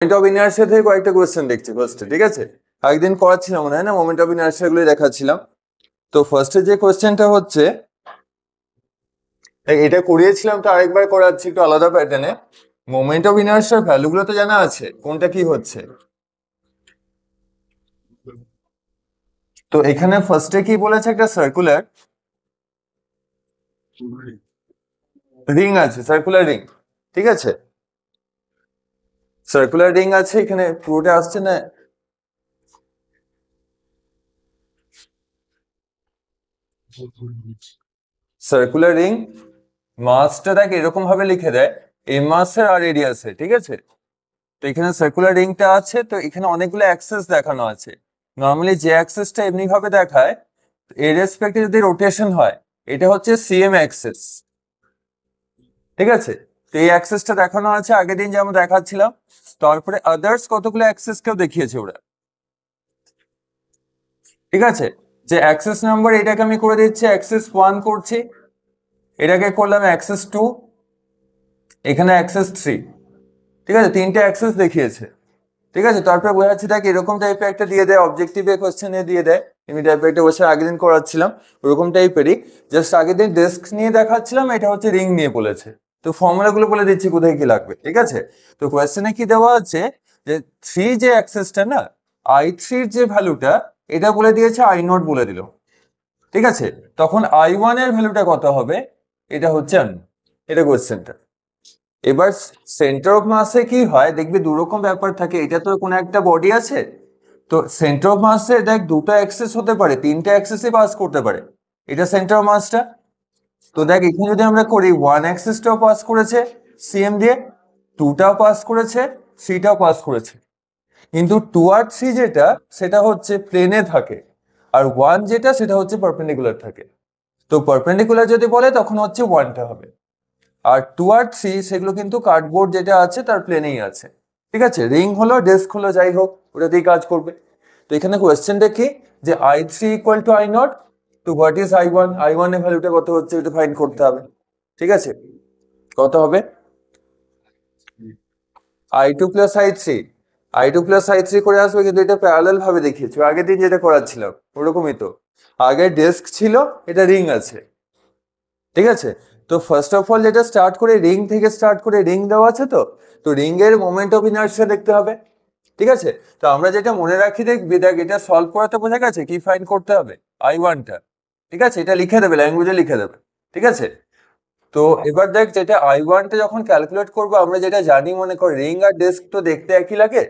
Moment of inertia থেকে কয়েকটা question দেখছি ফার্স্টে ঠিক আছে একদিন করাচ্ছিলাম মনে হয় না মোমেন্ট অফ ইনার্সিয়া গুলো দেখাচ্ছিলাম তো ফার্স্টে যে কোয়েশ্চেনটা হচ্ছে এটা করিয়েছিলাম তো আরেকবার করাচ্ছি একটু আলাদা প্যাটার্নে মোমেন্ট অফ ইনার্সিয়ার গুলো তো জানা আছে কোনটা কি হচ্ছে তো এখানে ফার্স্টে কি বলেছে একটা সার্কুলার রিং আছে সার্কুলার রিং ঠিক আছে সার্কুলার রিং আছে এখানে পুরোটা আসছে না সার্কুলার রিং মাসটা দেখ এরকম ভাবে লিখে দেয় এই মাসের আর এরিয়াসে ঠিক আছে তো এখানে সার্কুলার রিংটা আছে তো এখানে অনেকগুলো অ্যাক্সেস দেখানো আছে নর্মালি যে অ্যাক্সেসটা এমনি ভাবে দেখায় এর রেসপেক্টে যদি রোটেশন হয় এটা হচ্ছে সিএম অ্যাক্সেস ঠিক আছে তো এই অ্যাক্সেসটা দেখানো আছে আগের দিন যেমন দেখাচ্ছিলাম তারপরে আদার্স কতগুলো অ্যাক্সেস কেউ দেখিয়েছে ওরা ঠিক আছে যে অ্যাক্সেস নাম্বার এটাকে আমি করে দিচ্ছি অ্যাক্সেস ওয়ান করছি এটাকে করলাম অ্যাক্সেস টু এখানে অ্যাক্সেস থ্রি ঠিক আছে তিনটে অ্যাক্সেস দেখিয়েছে ঠিক আছে তারপরে বোঝাচ্ছি দেখ এরকম টাইপের একটা দিয়ে দেয় অবজেক্টিভে কোশ্চেনে দিয়ে দেয় এমনি টাইপের একটা কোশ্চেন আগের দিন করাচ্ছিলাম ওরকম টাইপেরই জাস্ট আগের দিন ডেস্ক নিয়ে দেখাচ্ছিলাম এটা হচ্ছে রিং নিয়ে বলেছে তো ফর্মুলাগুলো বলে দিচ্ছি কোথায় কি লাগবে ঠিক আছে তো কোয়েশ্চেনে কি দেওয়া আছে যে থ্রি যে অ্যাক্সেসটা না আই থ্রির যে ভ্যালুটা এটা বলে দিয়েছে আই নট বলে দিল ঠিক আছে তখন আই ওয়ানের ভ্যালুটা কত হবে এটা হচ্ছে এটা কোয়েশ্চেনটা এবার সেন্টার অফ মাসে কি হয় দেখবি দুরকম ব্যাপার থাকে এটা তো কোনো একটা বডি আছে তো সেন্টার অফ মাসে দেখ দুটো অ্যাক্সেস হতে পারে তিনটা অ্যাক্সেসই পাস করতে পারে এটা সেন্টার অফ মাসটা তো দেখ এখানে যদি আমরা করি ওয়ান অ্যাক্সিসটাও পাস করেছে সিএম দিয়ে টুটাও পাস করেছে থ্রিটাও পাস করেছে কিন্তু টু আর থ্রি যেটা সেটা হচ্ছে প্লেনে থাকে আর ওয়ান যেটা সেটা হচ্ছে পারপেন্ডিকুলার থাকে তো পারপেন্ডিকুলার যদি বলে তখন হচ্ছে ওয়ানটা হবে আর টু আর থ্রি সেগুলো কিন্তু কার্ডবোর্ড যেটা আছে তার প্লেনেই আছে ঠিক আছে রিং হলো ডেস্ক হলো যাই হোক ওটাতেই কাজ করবে তো এখানে কোয়েশ্চেনটা কি যে I three equal to I naught তো what is I one I one এর ভ্যালুটা কত হচ্ছে এটা ফাইন্ড করতে হবে ঠিক আছে কত হবে I two plus I three I two plus I three করে আসবে কিন্তু এটা প্যারালাল ভাবে দেখিয়েছি আগের দিন যেটা করাচ্ছিলাম ওরকমই তো আগে ডেস্ক ছিল এটা রিং আছে ঠিক আছে তো ফার্স্ট অফ অল যেটা স্টার্ট করে রিং থেকে স্টার্ট করে রিং দেওয়া আছে তো তো রিং এর মোমেন্ট অফ ইনার্সিয়া দেখতে হবে ঠিক আছে তো আমরা যেটা মনে রাখি দেখবি দেখ এটা সলভ করাতে বোঝা গেছে কি ফাইন করতে হবে আই ওয়ানটা ঠিক আছে এটা লিখে দেবে ল্যাঙ্গুয়েজে লিখে দেবে ঠিক আছে তো হ্যাঁ। এবার দেখ যেটা আই ওয়ানটা যখন ক্যালকুলেট করবো আমরা যেটা জানি মনে কর রিং আর ডেস্ক তো দেখতে একই লাগে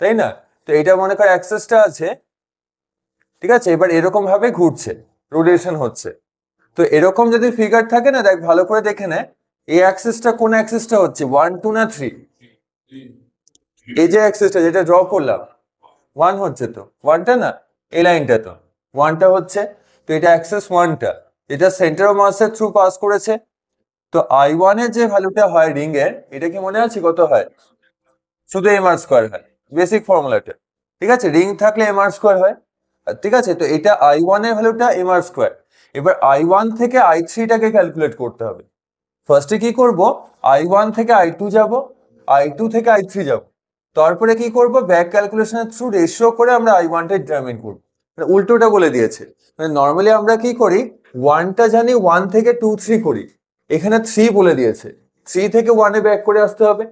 তাই না তো এটা মনে কর অ্যাক্সেসটা আছে ঠিক আছে এবার এরকম ভাবে ঘুরছে রোটেশন হচ্ছে তো এরকম যদি ফিগার থাকে না দেখ ভালো করে দেখে নে এই অ্যাক্সেসটা কোন অ্যাক্সেসটা হচ্ছে ওয়ান টু না থ্রি এই যে অ্যাক্সেসটা যেটা ড্র করলাম ওয়ান হচ্ছে তো ওয়ানটা না এই লাইনটা তো ওয়ানটা হচ্ছে তো এটা অ্যাক্সেস ওয়ানটা এটা সেন্টার অফ মাসের থ্রু পাস করেছে তো আই ওয়ানের যে ভ্যালুটা হয় রিং এর এটা কি মনে আছে কত হয় শুধু এম আর স্কোয়ার হয় বেসিক ফর্মুলাটা ঠিক আছে রিং থাকলে এম আর স্কোয়ার হয় ঠিক আছে তো এটা আই ওয়ানের ভ্যালুটা এম আর স্কোয়ার এবার আই ওয়ান থেকে আই থ্রিটাকে ক্যালকুলেট করতে হবে ফার্স্টে কি করব আই ওয়ান থেকে আই টু যাবো আই টু থেকে আই থ্রি যাবো তারপরে কি করব ব্যাক ক্যালকুলেশনের থ্রু রেশিও করে আমরা আই ওয়ানটা ডিটারমিন করবো মানে উল্টোটা বলে দিয়েছে মানে নর্মালি আমরা কি করি ওয়ানটা জানি ওয়ান থেকে টু থ্রি করি এখানে থ্রি বলে দিয়েছে থ্রি থেকে ওয়ানে ব্যাক করে আসতে হবে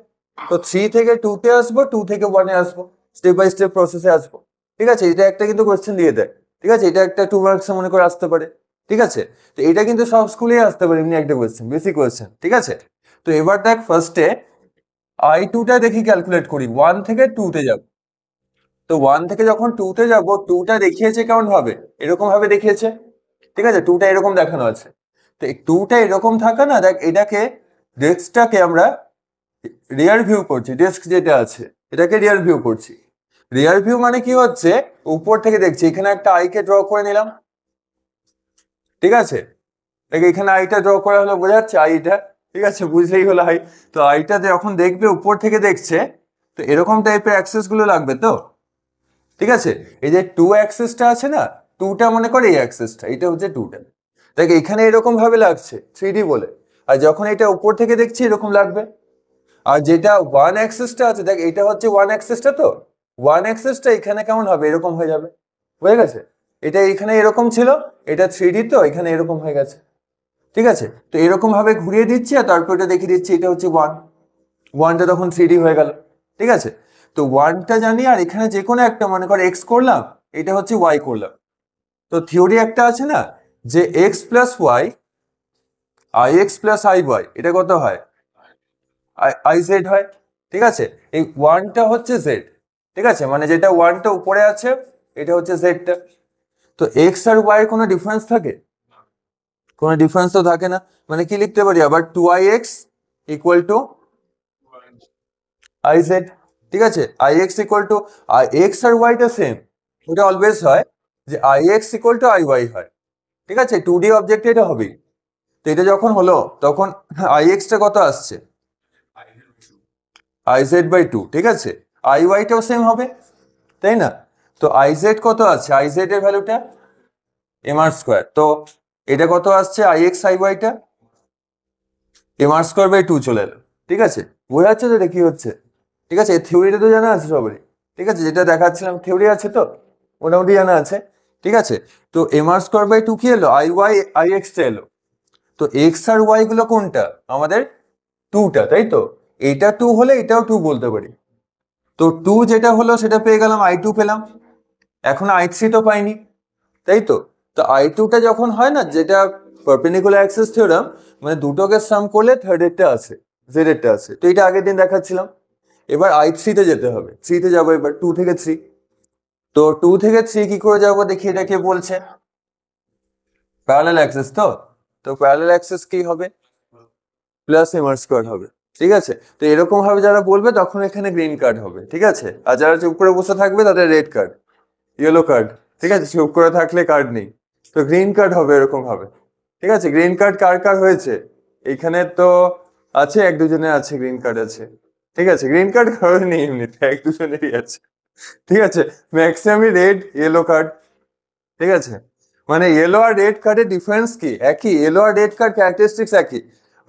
তো থ্রি থেকে টুতে আসবো টু থেকে ওয়ানে আসবো স্টেপ বাই স্টেপ প্রসেসে আসবো ঠিক আছে এটা একটা কিন্তু কোয়েশ্চেন দিয়ে দেয় ঠিক আছে এটা একটা টু মার্কসে মনে করে আসতে পারে ঠিক আছে তো এটা কিন্তু সব স্কুলেই আসতে পারে এমনি একটা কোয়েশ্চেন বেসিক কোয়েশ্চেন ঠিক আছে তো এবার দেখ ফার্স্টে আই টুটা দেখি ক্যালকুলেট করি ওয়ান থেকে টুতে যাবো তো ওয়ান থেকে যখন টুতে যাব টুটা দেখিয়েছে কেমন ভাবে এরকম ভাবে দেখিয়েছে ঠিক আছে টুটা এরকম দেখানো আছে তো টুটা এরকম থাকা না দেখ এটাকে ডেস্কটাকে আমরা রিয়ার ভিউ করছি ডেস্ক যেটা আছে এটাকে রিয়ার ভিউ করছি রিয়ার ভিউ মানে কি হচ্ছে উপর থেকে দেখছি এখানে একটা আইকে ড্র করে নিলাম ঠিক আছে দেখ এখানে আইটা ড্র করা হলো বোঝা যাচ্ছে আইটা ঠিক আছে বুঝলেই হলো আই তো আইটা যখন দেখবে উপর থেকে দেখছে তো এরকম টাইপের অ্যাক্সেসগুলো লাগবে তো ঠিক আছে এই যে টু অ্যাক্সেসটা আছে না টুটা মনে করে এই অ্যাক্সেসটা এটা হচ্ছে টুটা দেখ এখানে এরকম ভাবে লাগছে থ্রি বলে আর যখন এটা উপর থেকে দেখছি এরকম লাগবে আর যেটা ওয়ান অ্যাক্সেসটা আছে দেখ এটা হচ্ছে ওয়ান অ্যাক্সেসটা তো ওয়ান অ্যাক্সেসটা এখানে কেমন হবে এরকম হয়ে যাবে বুঝে গেছে এটা এখানে এরকম ছিল এটা থ্রি তো এখানে এরকম হয়ে গেছে ঠিক আছে তো এরকম ভাবে ঘুরিয়ে দিচ্ছি আর তারপর এটা দেখিয়ে দিচ্ছি এটা হচ্ছে ওয়ান ওয়ানটা তখন থ্রি হয়ে গেল ঠিক আছে তো ওয়ানটা জানি আর এখানে যে কোনো একটা মনে করো এক্স করলাম এটা হচ্ছে ওয়াই করলাম তো থিওরি একটা আছে না যে X plus Y I X plus I Y এটা কত হয় আই জেড হয় ঠিক আছে এই ওয়ানটা হচ্ছে জেড ঠিক আছে মানে যেটা ওয়ানটা উপরে আছে এটা হচ্ছে জেডটা তো এক্স আর ওয়াই কোনো ডিফারেন্স থাকে কোনো ডিফারেন্স তো থাকে না মানে কি লিখতে পারি আবার two I X equal to I Z ঠিক আছে I X equal to I X আর ওয়াইটা সেম ওটা অলওয়েজ হয় যে I X equal to I Y হয় ঠিক আছে টু ডি অবজেক্ট এটা হবেই তো এটা যখন হলো তখন আই এক্সটা কত আসছে আই জেড বাই টু ঠিক আছে আই ওয়াইটাও সেম হবে তাই না তো আই জেড কত আছে আই জেড এর ভ্যালুটা এম আর স্কোয়ার তো এটা কত আসছে আই এক্স আই ওয়াইটা M R square by two চলে এলো ঠিক আছে বোঝা যাচ্ছে তো এটা কি হচ্ছে ঠিক আছে এই থিওরিটা তো জানা আছে সবারই ঠিক আছে যেটা দেখাচ্ছিলাম থিওরি আছে তো মোটামুটি জানা আছে ঠিক আছে তো M R square by two কি এলো আই ওয়াই আই এক্সটা এলো তো এক্স আর ওয়াই গুলো কোনটা আমাদের টুটা তাই তো এটা টু হলে এটাও টু বলতে পারি তো টু যেটা হলো সেটা পেয়ে গেলাম আই টু পেলাম এখন আই থ্রি তো পাইনি তাই তো তো আই টুটা যখন হয় না যেটা পারপেন্ডিকুলার অ্যাক্সেস থিওরাম মানে দুটোকে সাম করলে থার্ড এরটা আছে জেড এরটা আছে তো এটা আগের দিন দেখাচ্ছিলাম এবার আই থ্রিতে যেতে হবে থ্রিতে যাবো এবার টু থেকে থ্রি তো টু থেকে থ্রি কি করে যাবো দেখি কে বলছে প্যারালাল অ্যাক্সেস তো তো প্যারালাল অ্যাক্সেস কি হবে প্লাস এমআর স্কোয়ার হবে ঠিক আছে তো এরকম ভাবে যারা বলবে তখন এখানে গ্রিন কার্ড হবে ঠিক আছে আর যারা চুপ করে বসে থাকবে তাদের রেড কার্ড ইয়েলো কার্ড ঠিক আছে চুপ করে থাকলে কার্ড নেই তো গ্রিন কার্ড হবে এরকম ভাবে ঠিক আছে গ্রিন কার্ড কার কার হয়েছে এখানে তো আছে এক দুজনে আছে গ্রিন কার্ড আছে ঠিক আছে গ্রিন কার্ড কারোর নেই এমনিতে এক দুজনেরই আছে ঠিক আছে ম্যাক্সিমামই রেড ইয়েলো কার্ড ঠিক আছে মানে ইয়েলো আর রেড কার্ডের ডিফারেন্স কি একই ইয়েলো আর রেড কার্ড ক্যারেক্টারিস্টিক্স একই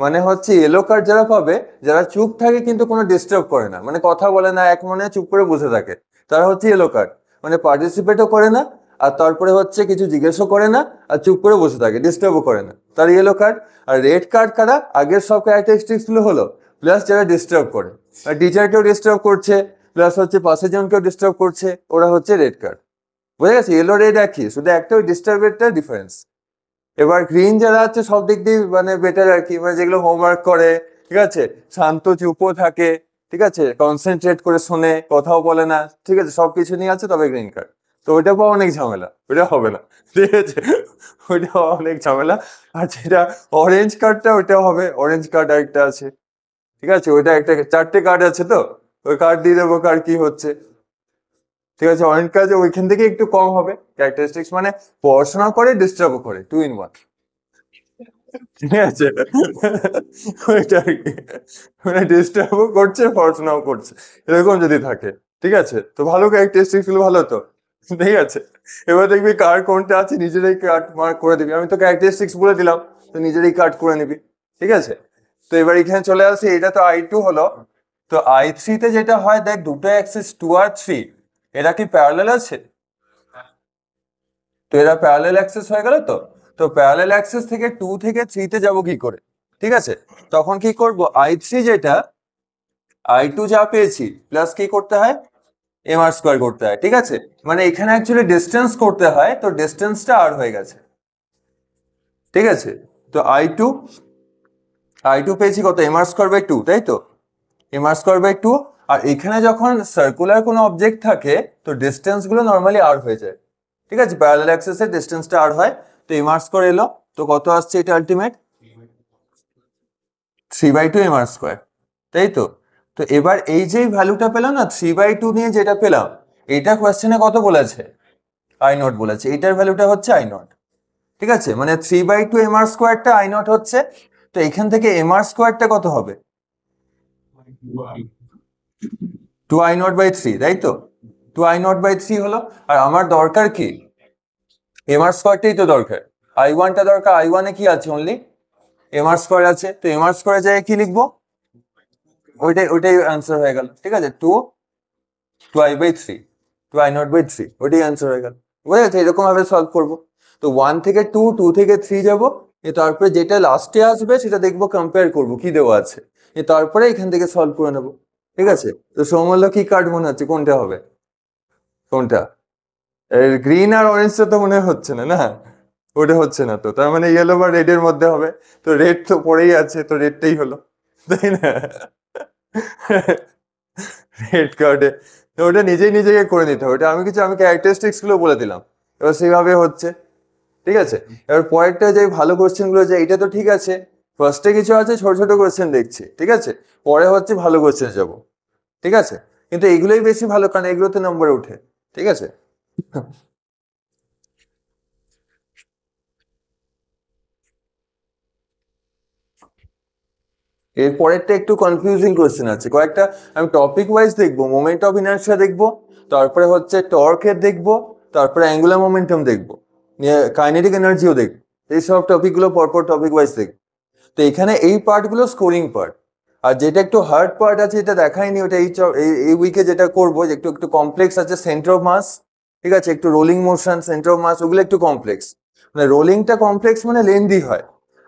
মানে হচ্ছে ইয়েলো কার্ড যারা পাবে যারা চুপ থাকে কিন্তু কোনো ডিস্টার্ব করে না মানে কথা বলে না এক মনে চুপ করে বসে থাকে তারা হচ্ছে ইয়েলো কার্ড মানে পার্টিসিপেটও করে না আর তারপরে হচ্ছে কিছু জিজ্ঞেসও করে না আর চুপ করে বসে থাকে ডিস্টার্বও করে না তার ইয়েলো কার্ড আর রেড কার্ড কারা আগের সব ক্যারেক্টারিস্টিক্সগুলো হলো প্লাস যারা ডিস্টার্ব করে আর টিচারকেও ডিস্টার্ব করছে প্লাস হচ্ছে পাশের জনকেও ডিস্টার্ব করছে ওরা হচ্ছে রেড কার্ড বুঝে গেছে ইয়েলো রেড একই শুধু একটা ওই ডিস্টার্বেরটা ডিফারেন্স এবার গ্রিন যারা আছে সব দিক দিয়ে মানে বেটার আর কি মানে যেগুলো হোমওয়ার্ক করে ঠিক আছে শান্ত চুপও থাকে ঠিক আছে কনসেন্ট্রেট করে শোনে কথাও বলে না ঠিক আছে সব কিছু নিয়ে আছে তবে গ্রিন কার্ড তো ওইটা পাওয়া অনেক ঝামেলা ওইটা হবে না ঠিক আছে ওইটা অনেক ঝামেলা আর যেটা অরেঞ্জ কার্ডটা ওইটা হবে অরেঞ্জ কার্ড আরেকটা আছে ঠিক আছে ওইটা একটা চারটে কার্ড আছে তো ওই কার্ড দিয়ে দেবো কার্ড কি হচ্ছে ঠিক আছে অনেক কাজ ওইখান থেকে একটু কম হবে ক্যারেক্টারিস্টিক্স মানে পড়াশোনা করে ডিস্টার্ব করে টু ইন ওয়ান ঠিক আছে মানে ডিস্টার্বও করছে পড়াশোনাও করছে এরকম যদি থাকে ঠিক আছে তো ভালো ভালো তো ঠিক আছে এবার দেখবি কোনটা আছে নিজেরাই করে দিবি আমি তো ক্যারেক্টারিস্টিক্স বলে দিলাম তো নিজেরাই কাট করে নিবি ঠিক আছে তো এবার এখানে চলে আসছে এটা তো আই টু হলো তো আই তে যেটা হয় দেখ দুটো অ্যাক্সিস টু আর থ্রি এরা কি প্যারালেল আছে তো এরা প্যারালেল অ্যাক্সেস হয়ে গেল তো তো প্যারালেল অ্যাক্সেস থেকে টু থেকে থ্রিতে যাব কি করে ঠিক আছে তখন কি করব আই থ্রি যেটা আই টু যা পেয়েছি প্লাস কি করতে হয় এম আর স্কোয়ার করতে হয় ঠিক আছে মানে এখানে অ্যাকচুয়ালি ডিস্টেন্স করতে হয় তো ডিস্টেন্সটা আর হয়ে গেছে ঠিক আছে তো আই টু আই টু পেয়েছি কত M R square by two তাই তো M R square by two আর এখানে যখন সার্কুলার কোনো অবজেক্ট থাকে তো ডিস্টেন্সগুলো নর্মালি আর হয়ে যায় ঠিক আছে প্যারালাল অ্যাক্সেসের ডিস্টেন্সটা আর হয় তো এম আর স্কোয়ার এলো তো কত আসছে এটা ultimate three by two M R square তাই তো তো এবার এই যে ভ্যালুটা পেলাম না থ্রি বাই টু নিয়ে যেটা পেলাম এটা কোয়েশ্চেনে কত বলেছে আই নট বলেছে এটার ভ্যালুটা হচ্ছে আই নট ঠিক আছে মানে three by two M R স্কোয়ারটা আই নট হচ্ছে তো এখান থেকে এম আর স্কোয়ারটা কত হবে two I naught by three তাই তো two I naught by three হলো আর আমার দরকার কি এম আর স্কোয়ারটাই তো দরকার আই ওয়ানটা দরকার আই ওয়ানে কি আছে অনলি এম আর স্কোয়ার আছে তো এম আর স্কোয়ারের জায়গায় কি লিখবো ওইটাই ওইটাই অ্যান্সার হয়ে গেল ঠিক আছে two two I by three two I naught by three ওইটাই অ্যান্সার হয়ে গেল বুঝা যাচ্ছে এরকম ভাবে সলভ করবো তো ওয়ান থেকে টু টু থেকে থ্রি যাবো তারপরে যেটা লাস্টে আসবে সেটা দেখবো কম্পেয়ার করব কি দেওয়া আছে তারপরে এখান থেকে সলভ করে নেবো ঠিক আছে তো সমল্য কি কার্ড মনে হচ্ছে কোনটা হবে কোনটা গ্রিন আর অরেঞ্জটা তো মনে হচ্ছে না না ওটা হচ্ছে না তো তার মানে ইয়েলো বা রেড এর মধ্যে হবে তো রেড তো পড়েই আছে তো রেডটাই হলো তাই না রেড কার্ডে তো ওটা নিজেই নিজেকে করে নিতে হবে ওটা আমি কিছু আমি ক্যারেক্টারিস্টিক্স গুলো বলে দিলাম এবার সেইভাবে হচ্ছে ঠিক আছে এবার পরেরটা যে ভালো কোশ্চেনগুলো যে এটা তো ঠিক আছে ফার্স্টে কিছু আছে ছোট ছোট কোশ্চেন দেখছি ঠিক আছে পরে হচ্ছে ভালো কোশ্চেন যাব ঠিক আছে কিন্তু এগুলোই বেশি ভালো কারণ এগুলোতে নম্বরে উঠে ঠিক আছে এর পরেরটা একটু কনফিউজিং কোয়েশ্চেন আছে কয়েকটা আমি টপিক ওয়াইজ দেখবো মোমেন্ট অফ ইনার্সিয়া দেখবো তারপরে হচ্ছে টর্কের দেখবো তারপরে অ্যাঙ্গুলার মোমেন্টাম দেখবো কাইনেটিক এনার্জিও দেখ এইসব টপিকগুলো পরপর টপিক ওয়াইজ দেখ তো এখানে এই পার্টগুলো স্কোরিং পার্ট আর যেটা একটু হার্ড পার্ট আছে এটা দেখায়নি ওটা এই এই উইকে যেটা করবো একটু একটু কমপ্লেক্স আছে সেন্টার অফ মাস ঠিক আছে একটু rolling motion centre of mass ওগুলো একটু কমপ্লেক্স মানে রোলিংটা কমপ্লেক্স মানে লেন্দি হয়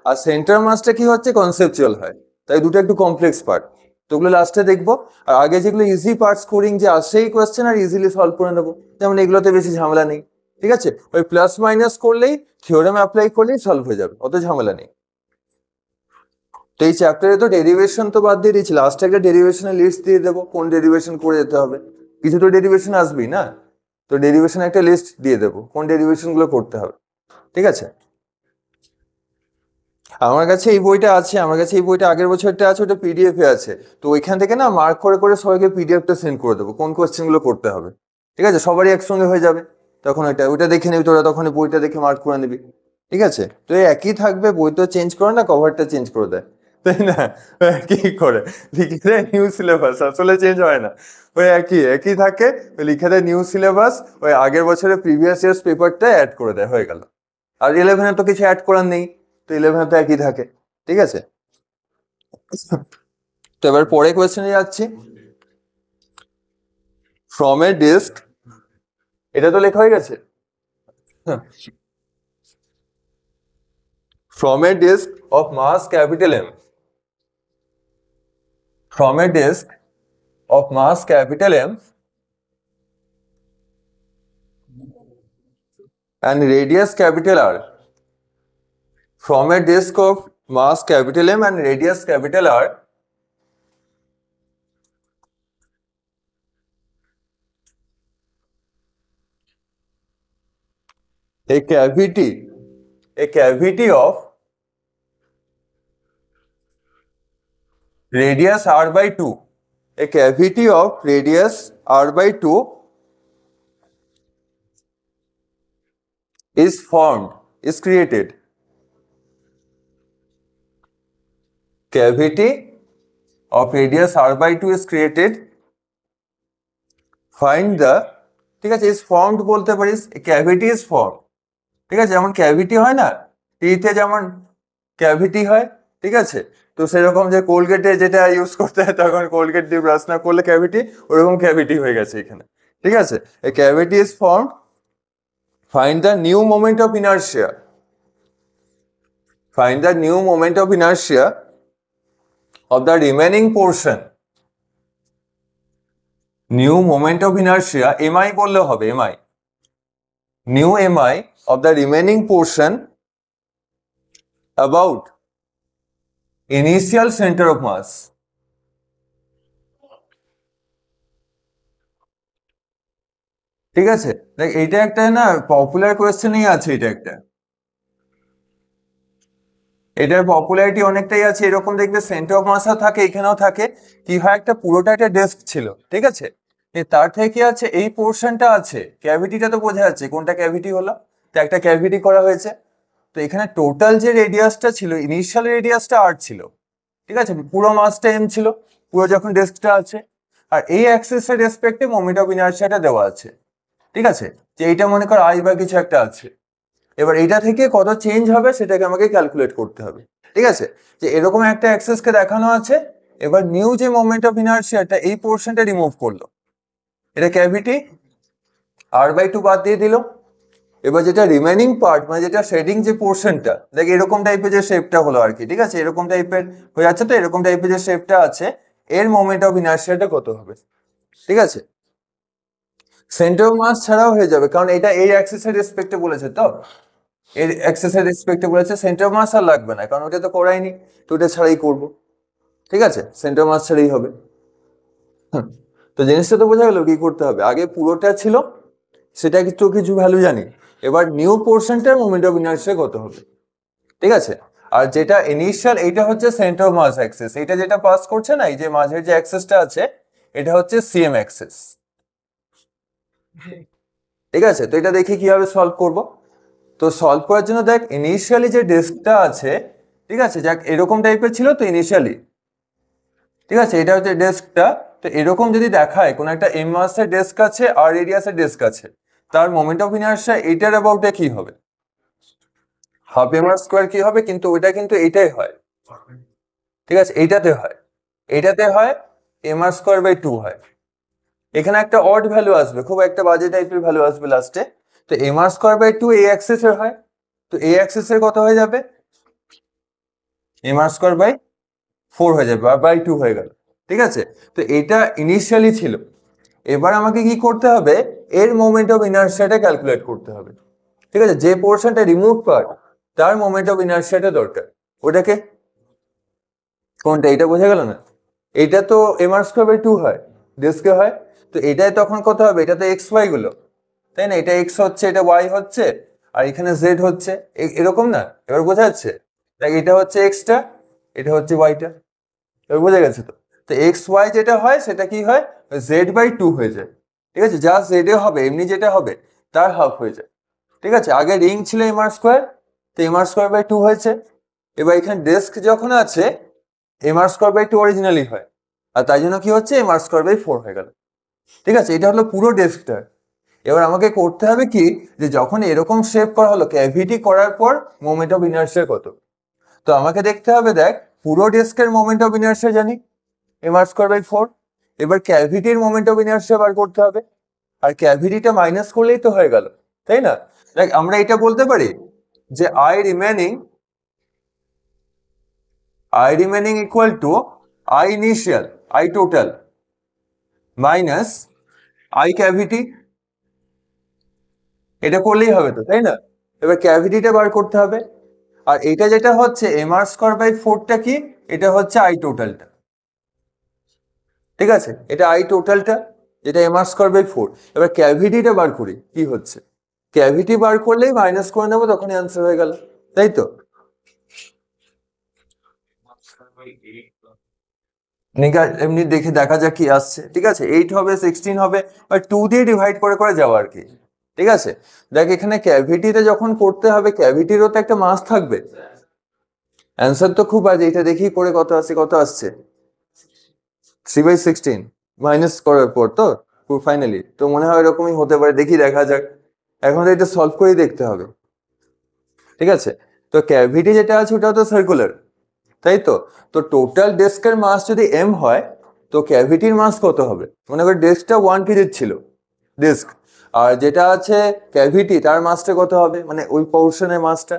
আর সেন্টার মাসটা কি হচ্ছে কনসেপচুয়াল হয় তাই দুটো একটু কমপ্লেক্স পার্ট তো ওগুলো লাস্টে দেখবো আর আগে যেগুলো ইজি পার্ট স্কোরিং যে আসেই কোয়েশ্চেন আর ইজিলি সলভ করে নেবো যেমন এগুলোতে বেশি ঝামেলা নেই ঠিক আছে ওই প্লাস মাইনাস করলেই থিওরাম অ্যাপ্লাই করলেই সলভ হয়ে যাবে অত ঝামেলা নেই তো এই চ্যাপ্টারে তো ডেরিভেশন তো বাদ দিয়ে দিয়েছি লাস্টে একটা ডেরিভেশনের লিস্ট দিয়ে দেবো কোন ডেরিভেশন করে যেতে হবে কিছু তো ডেরিভেশন আসবেই না তো ডেরিভেশন একটা লিস্ট দিয়ে দেবো কোন ডেরিভেশনগুলো করতে হবে ঠিক আছে আমার কাছে এই বইটা আছে আমার কাছে এই বইটা আগের বছরটা আছে ওটা পিডিএফে আছে তো ওইখান থেকে না মার্ক করে করে সবাইকে পিডিএফটা সেন্ড করে দেবো কোন কোয়েশ্চেনগুলো করতে হবে ঠিক আছে সবারই একসঙ্গে হয়ে যাবে তখন ওইটা ওইটা দেখে নিবি তোরা তখন বইটা দেখে মার্ক করে নিবি ঠিক আছে তো একই থাকবে বই তো চেঞ্জ করে না কভারটা চেঞ্জ করে দেয় তাই না কি করে লিখে দেয় নিউ সিলেবাস আসলে চেঞ্জ হয় না ওই একই একই থাকে ওই লিখে দেয় নিউ সিলেবাস ওই আগের বছরের প্রিভিয়াস ইয়ার্স পেপারটা অ্যাড করে দেয় হয়ে গেল আর ইলেভেনে তো কিছু অ্যাড করার নেই তো ইলেভেনে তো একই থাকে ঠিক আছে তো এবার পরে কোয়েশ্চেনে যাচ্ছি ফ্রম এ ডিস্ক এটা তো লেখা হয়ে গেছে from a disc of mass capital M from a disk of mass capital M and radius capital R. From a disk of mass capital M and radius capital R, a cavity, a cavity of radius r by 2, a cavity of radius r by 2 is formed, is created. Cavity of radius r by 2 is created. Find the ঠিক formed. Is formed বলতে পারিস cavity is formed. ঠিক আছে যেমন cavity হয় না টিথে যেমন cavity হয় ঠিক আছে তো সেরকম যে কোলগেটে যেটা ইউজ করতে হয় তখন কোলগেট দিয়ে ব্রাশ না করলে ক্যাভিটি ওরকম ক্যাভিটি হয়ে গেছে এখানে ঠিক আছে a cavity is form find the new moment of inertia find the new moment of inertia of the remaining portion new moment of inertia MI বললে হবে MI new MI of the remaining portion about initial center of mass. ঠিক আছে দেখ এটা একটা না popular কোয়েশ্চেনই আছে এটা একটা এটার পপুলারিটি অনেকটাই আছে এরকম দেখবে সেন্টার অফ মাসা থাকে এখানেও থাকে কি হয় একটা পুরোটা একটা ডেস্ক ছিল ঠিক আছে তার থেকে আছে এই পোর্শনটা আছে ক্যাভিটিটা তো বোঝা যাচ্ছে কোনটা ক্যাভিটি হলো তো একটা ক্যাভিটি করা হয়েছে তো এখানে টোটাল যে রেডিয়াসটা ছিল ইনিশিয়াল রেডিয়াসটা আর ছিল ঠিক আছে পুরো মাসটা এম ছিল পুরো যখন ডেস্কটা আছে আর এই অ্যাক্সেসের রেসপেক্টে মোমেন্ট অফ ইনার্সিয়াটা দেওয়া আছে ঠিক আছে যে এইটা মনে কর আই বা কিছু একটা আছে এবার এটা থেকে কত চেঞ্জ হবে সেটাকে আমাকে ক্যালকুলেট করতে হবে ঠিক আছে যে এরকম একটা অ্যাক্সেসকে দেখানো আছে এবার নিউ যে মোমেন্ট অফ ইনার্সিয়াটা এই পোর্শনটা রিমুভ করলো এটা ক্যাভিটি আর বাই টু বাদ দিয়ে দিল এবার যেটা রিমাইনিং পার্ট মানে যেটা শেডিং যে পোর্শনটা দেখ এরকম টাইপের যে শেপটা হলো আর কি ঠিক আছে এরকম টাইপের হয়ে যাচ্ছে তো এরকম টাইপের যে শেপটা আছে এর মোমেন্ট অফ ইনার্শিয়াটা কত হবে ঠিক আছে সেন্টার মাস ছাড়াও হয়ে যাবে কারণ এটা এই অ্যাক্সেসের রেসপেক্টে বলেছে তো এর অ্যাক্সেসের রেসপেক্টে বলেছে সেন্টার মাস আর লাগবে না কারণ ওটা তো করাইনি তো ওটা ছাড়াই করবো ঠিক আছে সেন্টার মাস ছাড়াই হবে হুম তো জিনিসটা তো বোঝা গেল কি করতে হবে আগে পুরোটা ছিল সেটা কিছু কিছু ভ্যালু জানি এবার নিউ পোর্শনটার মোমেন্ট অফ ইনার্সিয়া কত হবে ঠিক আছে আর যেটা ইনিশিয়াল এটা হচ্ছে সেন্টার অফ মাস অ্যাক্সেস এটা যেটা পাস করছে না এই যে মাঝের যে অ্যাক্সেসটা আছে এটা হচ্ছে সিএম অ্যাক্সেস ঠিক আছে তো এটা দেখি কিভাবে সলভ করব তো সলভ করার জন্য দেখ ইনিশিয়ালি যে ডিস্কটা আছে ঠিক আছে যাক এরকম টাইপের ছিল তো ইনিশিয়ালি ঠিক আছে এটা হচ্ছে ডেস্কটা তো এরকম যদি দেখায় কোনো একটা এম মাসের ডেস্ক আছে আর এরিয়াসের ডেস্ক আছে তার মোমেন্ট অফ ইনার্সিয়া এটার অ্যাবাউটে কি হবে হাফ এম আর স্কোয়ার কি হবে কিন্তু ওটা কিন্তু এটাই হয় ঠিক আছে এইটাতে হয় এটাতে হয় M R square by two হয় এখানে একটা অড ভ্যালু আসবে খুব একটা বাজে টাইপের ভ্যালু আসবে লাস্টে তো M R square by two এ অ্যাক্সেসের হয় তো এ অ্যাক্সেসের কত হয়ে যাবে M R square by four হয়ে যাবে আর বাই টু হয়ে গেল ঠিক আছে তো এটা ইনিশিয়ালি ছিল এবার আমাকে কি করতে হবে এর মোমেন্ট অফ ইনার্সিয়াটা ক্যালকুলেট করতে হবে ঠিক আছে যে পোর্শনটা রিমুভ পার্ট তার মোমেন্ট অফ ইনার্সিয়াটা দরকার ওটাকে কোনটা এটা বোঝা গেল না এটা তো এমআর স্কোয়ার টু হয় ডিস্কে হয় তো এটাই তখন কত হবে এটা তো এক্স ওয়াই গুলো তাই না এটা এক্স হচ্ছে এটা ওয়াই হচ্ছে আর এখানে জেড হচ্ছে এরকম না এবার বোঝা যাচ্ছে দেখ এটা হচ্ছে এক্সটা এটা হচ্ছে ওয়াইটা এবার বোঝা গেছে তো তো এক্স ওয়াই যেটা হয় সেটা কি হয় জেড বাই টু হয়ে যায় ঠিক আছে যা জেডে হবে এমনি যেটা হবে তার হাফ হয়ে যায় ঠিক আছে আগে রিং ছিল এম আর স্কোয়ার তো M R square by two হয়েছে এবার এখানে ডেস্ক যখন আছে M R square by two originally হয় আর তাই জন্য কি হচ্ছে M R square by four হয়ে গেল ঠিক আছে এটা হলো পুরো ডেস্কটার এবার আমাকে করতে হবে কি যে যখন এরকম শেপ করা হলো ক্যাভিটি করার পর মোমেন্ট অফ ইনার্সিয়া কত তো আমাকে দেখতে হবে দেখ পুরো ডেস্কের মোমেন্ট অফ ইনার্সিয়া জানি M R square by four এবার ক্যাভিটির মোমেন্ট অফ ইনার্সিয়া বার করতে হবে আর ক্যাভিটিটা মাইনাস করলেই তো হয়ে গেল তাই না দেখ আমরা এটা বলতে পারি যে I remaining I remaining equal to I initial I total minus I cavity এটা করলেই হবে তো তাই না এবার ক্যাভিটিটা বার করতে হবে আর এটা যেটা হচ্ছে এম আর স্কোয়ার বাই ফোরটা কি এটা হচ্ছে আই টোটালটা ঠিক আছে এটা আই টোটালটা এটা M R square by four এবার ক্যাভিটিটা বার করি কি হচ্ছে ক্যাভিটি বার করলেই মাইনাস করে নেবো তখনই আনসার হয়ে গেল তাই তো এমনি দেখে দেখা যাক কি আসছে ঠিক আছে এইট হবে সিক্সটিন হবে আর টু দিয়ে ডিভাইড করে করে যাওয়া আর কি ঠিক আছে দেখ এখানে ক্যাভিটিতে যখন করতে হবে ক্যাভিটিরও তো একটা মাস থাকবে অ্যান্সার তো খুব আছে এটা দেখি করে কত আসছে কত আসছে থ্রি বাই সিক্সটিন মাইনাস করার পর তো ফাইনালি তো মনে হয় এরকমই হতে পারে দেখি দেখা যাক এখন তো এটা সলভ করেই দেখতে হবে ঠিক আছে তো ক্যাভিটি যেটা আছে ওটা তো সার্কুলার তাই তো তো টোটাল ডেস্কের মাস যদি এম হয় তো ক্যাভিটির মাস কত হবে মনে করি ডেস্কটা ওয়ান কেজির ছিল ডিস্ক আর যেটা আছে ক্যাভিটি তার মাসটা কত হবে মানে ওই পোর্শনের মাসটা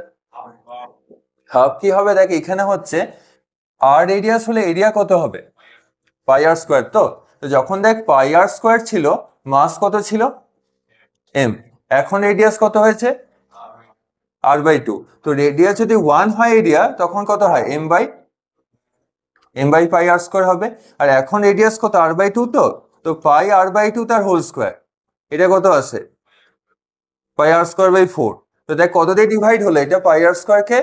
হাফ কি হবে দেখ এখানে হচ্ছে আর এরিয়াস হলে এরিয়া কত হবে পাই আর স্কোয়ার তো তো যখন দেখ পাই আর স্কোয়ার ছিল মাস কত ছিল এম এখন রেডিয়াস কত হয়েছে আর বাই টু তো রেডিয়াস যদি ওয়ান হয় এরিয়া তখন কত হয় M by M by pi R square হবে আর এখন রেডিয়াস কত আর বাই টু তো তো পাই আর বাই টু তার হোল স্কোয়ার এটা কত আছে pi R square by four তো দেখ কত দিয়ে ডিভাইড হলো এটা পাই আর স্কোয়ারকে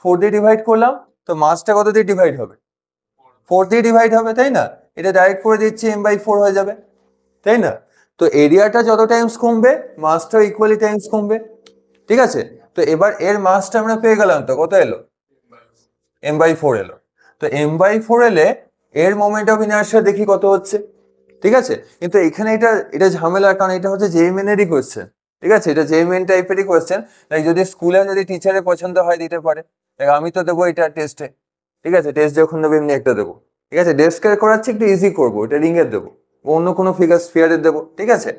ফোর দিয়ে ডিভাইড করলাম তো মাসটা কত দিয়ে ডিভাইড হবে ফোর দিয়ে ডিভাইড হবে তাই না এটা ডাইরেক্ট করে দিচ্ছি এম বাই ফোর হয়ে যাবে তাই না তো এরিয়াটা যত টাইমস কমবে মাসটাও ইকুয়ালি টাইমস কমবে ঠিক আছে তো এবার এর মাসটা আমরা পেয়ে গেলাম তো কত এলো এম বাই ফোর এলো তো এম বাই ফোর এলে এর মোমেন্ট অফ ইনার্সিয়া দেখি কত হচ্ছে ঠিক আছে কিন্তু এখানে এটা এটা ঝামেলা কারণ এটা হচ্ছে জেএমএনেরই কোয়েশ্চেন ঠিক আছে এটা জেএমএন টাইপেরই কোয়েশ্চেন যদি স্কুলে যদি টিচারের পছন্দ হয় দিতে পারে আমি তো দেবো এটা টেস্টে ঠিক আছে টেস্ট যখন দেবো এমনি একটা দেবো ঠিক আছে ডেস্কের চেয়ে একটু ইজি করবো এটা রিংয়ের দেবো অন্য কোনো ফিগার স্পিয়ারের দেবো ঠিক আছে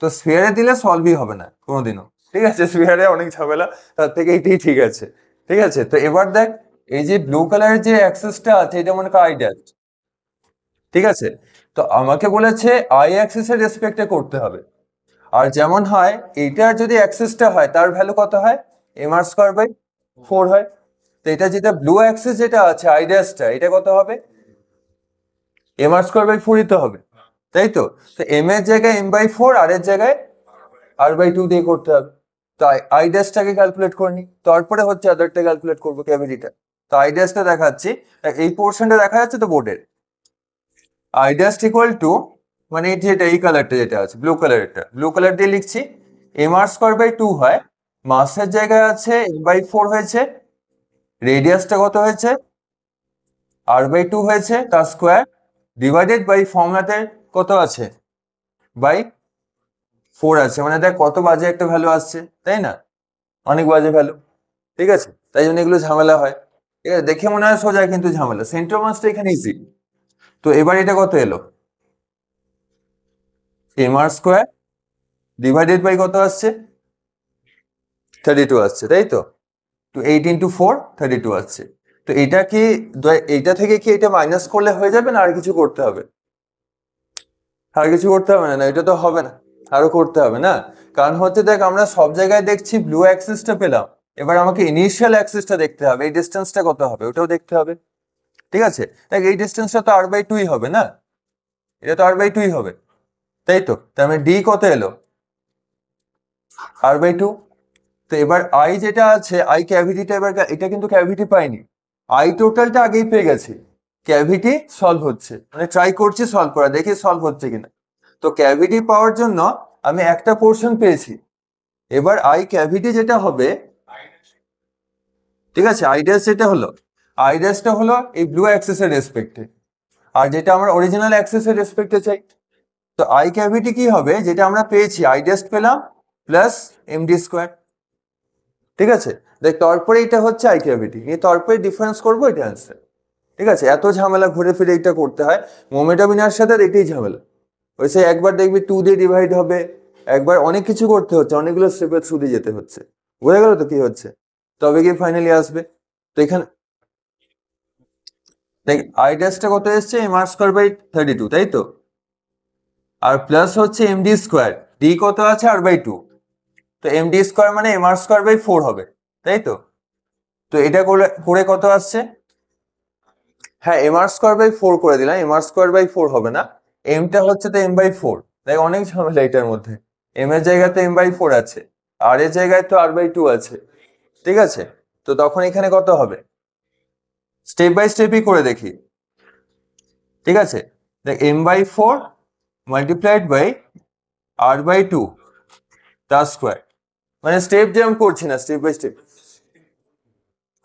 তো স্পিয়ারে দিলে সলভই হবে না কোনোদিনও ঠিক আছে স্পিয়ারে অনেক ঝামেলা তার থেকে এটাই ঠিক আছে ঠিক আছে তো এবার দেখ এই যে ব্লু কালারের যে অ্যাক্সেসটা আছে এটা মনে হয় আই ঠিক আছে তো আমাকে বলেছে আই অ্যাক্সেসের রেসপেক্টে করতে হবে আর যেমন হয় এইটার যদি অ্যাক্সেসটা হয় তার ভ্যালু কত হয় M R square by four হয় তো এটা যেটা ব্লু অ্যাক্সেস যেটা আছে আইডিয়াসটা এটা কত হবে M R square by four দিতে হবে তাই তো তো এম এর জায়গায় এম বাই ফোর আর এর জায়গায় আর বাই টু দিয়ে করতে হবে তো আই ড্যাশটাকে ক্যালকুলেট করে নি তারপরে হচ্ছে আদারটা ক্যালকুলেট করবো ক্যাভিটিটা তো আইডিয়াসটা দেখাচ্ছি এই পোর্শনটা দেখা যাচ্ছে তো বোর্ডের আইডিয়াস ড্যাশ ইকুয়াল টু মানে এই যেটা এই কালারটা যেটা আছে ব্লু কালারটা ব্লু কালার দিয়ে লিখছি M R square by two হয় মাসের জায়গায় আছে এম বাই ফোর হয়েছে রেডিয়াসটা কত হয়েছে আর বাই টু হয়েছে তার স্কোয়ার ডিভাইডেড বাই ফর্মুলাতে কত আছে বাই ফোর আছে মানে দেখ কত বাজে একটা ভ্যালু আসছে তাই না অনেক বাজে ভ্যালু ঠিক আছে তাই জন্য এগুলো ঝামেলা হয় ঠিক আছে দেখে মনে হয় সোজা কিন্তু ঝামেলা সেন্টার মাসটা এখানে ইজি তো এবার এটা কত এলো M R square divided by কত আসছে থার্টি টু আসছে তাই তো তো eight into four thirty two আসছে তো এটা কি এইটা থেকে কি এটা মাইনাস করলে হয়ে যাবে না আর কিছু করতে হবে আর কিছু করতে হবে না এটা তো হবে না আরো করতে হবে না কারণ হচ্ছে দেখ আমরা সব জায়গায় দেখছি ব্লু অ্যাক্সেসটা পেলাম এবার আমাকে ইনিশিয়াল অ্যাক্সেসটা দেখতে হবে এই ডিস্টেন্সটা কত হবে ওটাও দেখতে হবে ঠিক আছে দেখ এই ডিস্টেন্সটা তো আর বাই টুই হবে না এটা তো আর বাই টুই হবে তাই তো তার মানে ডি কত এলো আর বাই টু তো এবার আই যেটা আছে আই ক্যাভিটিটা এবার এটা কিন্তু ক্যাভিটি পাইনি আই টোটালটা আগেই পেয়ে গেছে ক্যাভিটি সলভ হচ্ছে মানে ট্রাই করছি সলভ করা দেখি সলভ হচ্ছে কিনা তো ক্যাভিটি পাওয়ার জন্য আমি একটা পোর্শন পেয়েছি এবার আই ক্যাভিটি যেটা হবে ঠিক আছে আইডাস যেটা হলো আইডাসটা হলো এই ব্লু অ্যাক্সেসের রেসপেক্টে আর যেটা আমরা অরিজিনাল অ্যাক্সেসের রেসপেক্টে চাই তো আই ক্যাভিটি কি হবে যেটা আমরা পেয়েছি আইডাস্ট পেলাম প্লাস এমডি স্কোয়ার ঠিক আছে দেখ তারপরে এটা হচ্ছে আইকিউবিটি নিয়ে তারপরে ডিফারেন্স করবো এটা অ্যান্সার ঠিক আছে এত ঝামেলা ঘুরে ফিরে এটা করতে হয় মোমেটামিনার সাথে এটাই ঝামেলা ওই সে একবার দেখবি টু দিয়ে ডিভাইড হবে একবার অনেক কিছু করতে হচ্ছে অনেকগুলো স্টেপের থ্রু দিয়ে যেতে হচ্ছে বোঝা গেল তো কি হচ্ছে তবে গিয়ে ফাইনালি আসবে তো এখানে দেখ আই ড্যাশটা কত এসছে M R square by thirty two তাই তো আর প্লাস হচ্ছে এম ডি স্কোয়ার ডি কত আছে আর বাই টু তো এম ডি স্কোয়ার মানে M R square by four হবে তাই তো তো এটা করে করে কত আসছে হ্যাঁ M R square by four করে দিলাম M R square by four হবে না এমটা হচ্ছে তো এম বাই ফোর তাই অনেক ঝামেলা এটার মধ্যে এম এর জায়গায় তো এম বাই ফোর আছে আর এর জায়গায় তো আর বাই টু আছে ঠিক আছে তো তখন এখানে কত হবে স্টেপ বাই স্টেপই করে দেখি ঠিক আছে দেখ M by four multiplied by R by two তার স্কোয়ার মানে স্টেপ জাম্প করছি না স্টেপ বাই স্টেপ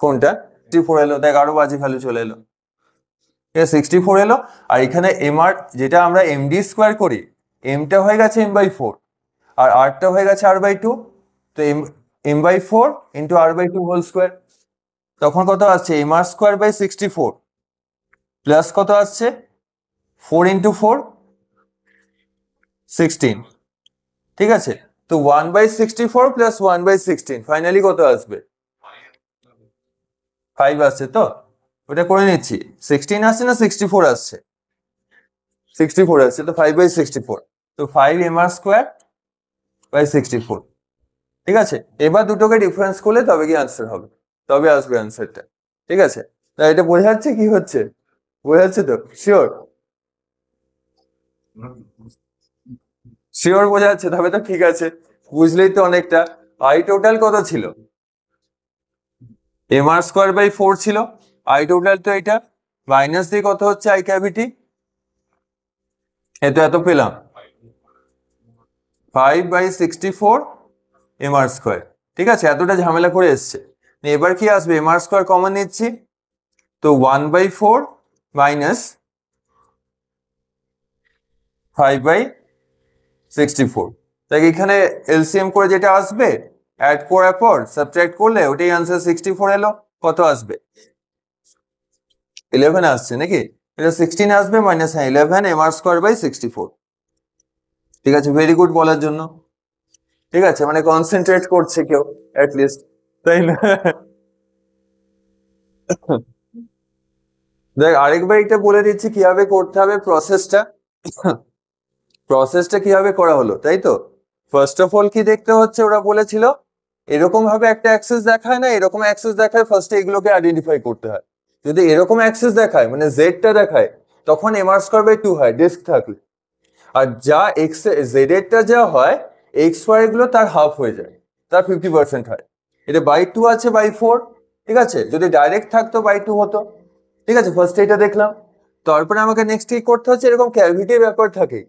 কোনটা সিক্সটি ফোর এলো দেখ আরো বাজে ভ্যালু চলে এলো সিক্সটি ফোর এলো আর এখানে এম আর যেটা আমরা এমডি স্কোয়ার করি এমটা হয়ে গেছে এম বাই ফোর আর আরটা হয়ে গেছে আর বাই টু তো M M by four into R by two whole square তখন কত আসছে M R square by sixty four plus কত আসছে ফোর ইন্টু ফোর সিক্সটিন ঠিক আছে তো one by sixty four plus one by sixteen finally কত আসবে ফাইভ আসছে তো ওটা করে নিচ্ছি সিক্সটিন আসছে না সিক্সটি ফোর আসছে সিক্সটি ফোর আসছে তো ফাইভ বাই সিক্সটি ফোর তো five M R square by sixty four ঠিক আছে এবার দুটোকে ডিফারেন্স করলে তবে কি আনসার হবে তবে আসবে আনসারটা ঠিক আছে তা এটা বোঝা যাচ্ছে কি হচ্ছে বোঝা যাচ্ছে তো শিওর শিওর বোঝা যাচ্ছে তবে তো ঠিক আছে বুঝলেই তো অনেকটা আই টোটাল কত ছিল M R square by four ছিল আই টোটাল তো এটা মাইনাস দিয়ে কত হচ্ছে আই ক্যাভিটি এত এত পেলাম five by sixty four M R square ঠিক আছে এতটা ঝামেলা করে এসছে এবার কি আসবে এম আর স্কোয়ার কমন নিচ্ছি তো one by four minus five by sixty four তাই এখানে এলসিএম করে যেটা আসবে অ্যাড করার পর সাবট্র্যাক্ট করলে ওটাই আনসার সিক্সটি ফোর এলো কত আসবে ইলেভেন আসছে নাকি এটা সিক্সটিন আসবে মাইনাস হ্যাঁ eleven M R square by sixty four ঠিক আছে ভেরি গুড বলার জন্য ঠিক আছে মানে কনসেন্ট্রেট করছে কেউ অ্যাট লিস্ট তাই না দেখ আরেকবার এটা বলে দিচ্ছি কিভাবে করতে হবে প্রসেসটা প্রসেসটা কিভাবে করা হলো তাই তো ফার্স্ট অফ অল কি দেখতে হচ্ছে ওরা বলেছিল এরকম ভাবে একটা অ্যাক্সেস দেখায় না এরকম অ্যাক্সেস দেখায় ফার্স্টে এগুলোকে আইডেন্টিফাই করতে হয় যদি এরকম অ্যাক্সেস দেখায় মানে জেডটা দেখায় তখন এমআর স্কোয়ার বাই টু হয় ডিস্ক থাকলে আর যা এক্স জেড এরটা যা হয় এক্স ওয়াই গুলো তার হাফ হয়ে যায় তার ফিফটি পার্সেন্ট হয় এটা বাই টু আছে বাই ফোর ঠিক আছে যদি ডাইরেক্ট থাকতো বাই টু হতো ঠিক আছে ফার্স্টে এটা দেখলাম তারপরে আমাকে নেক্সট কি করতে হচ্ছে এরকম ক্যাভিটির ব্যাপার থাকে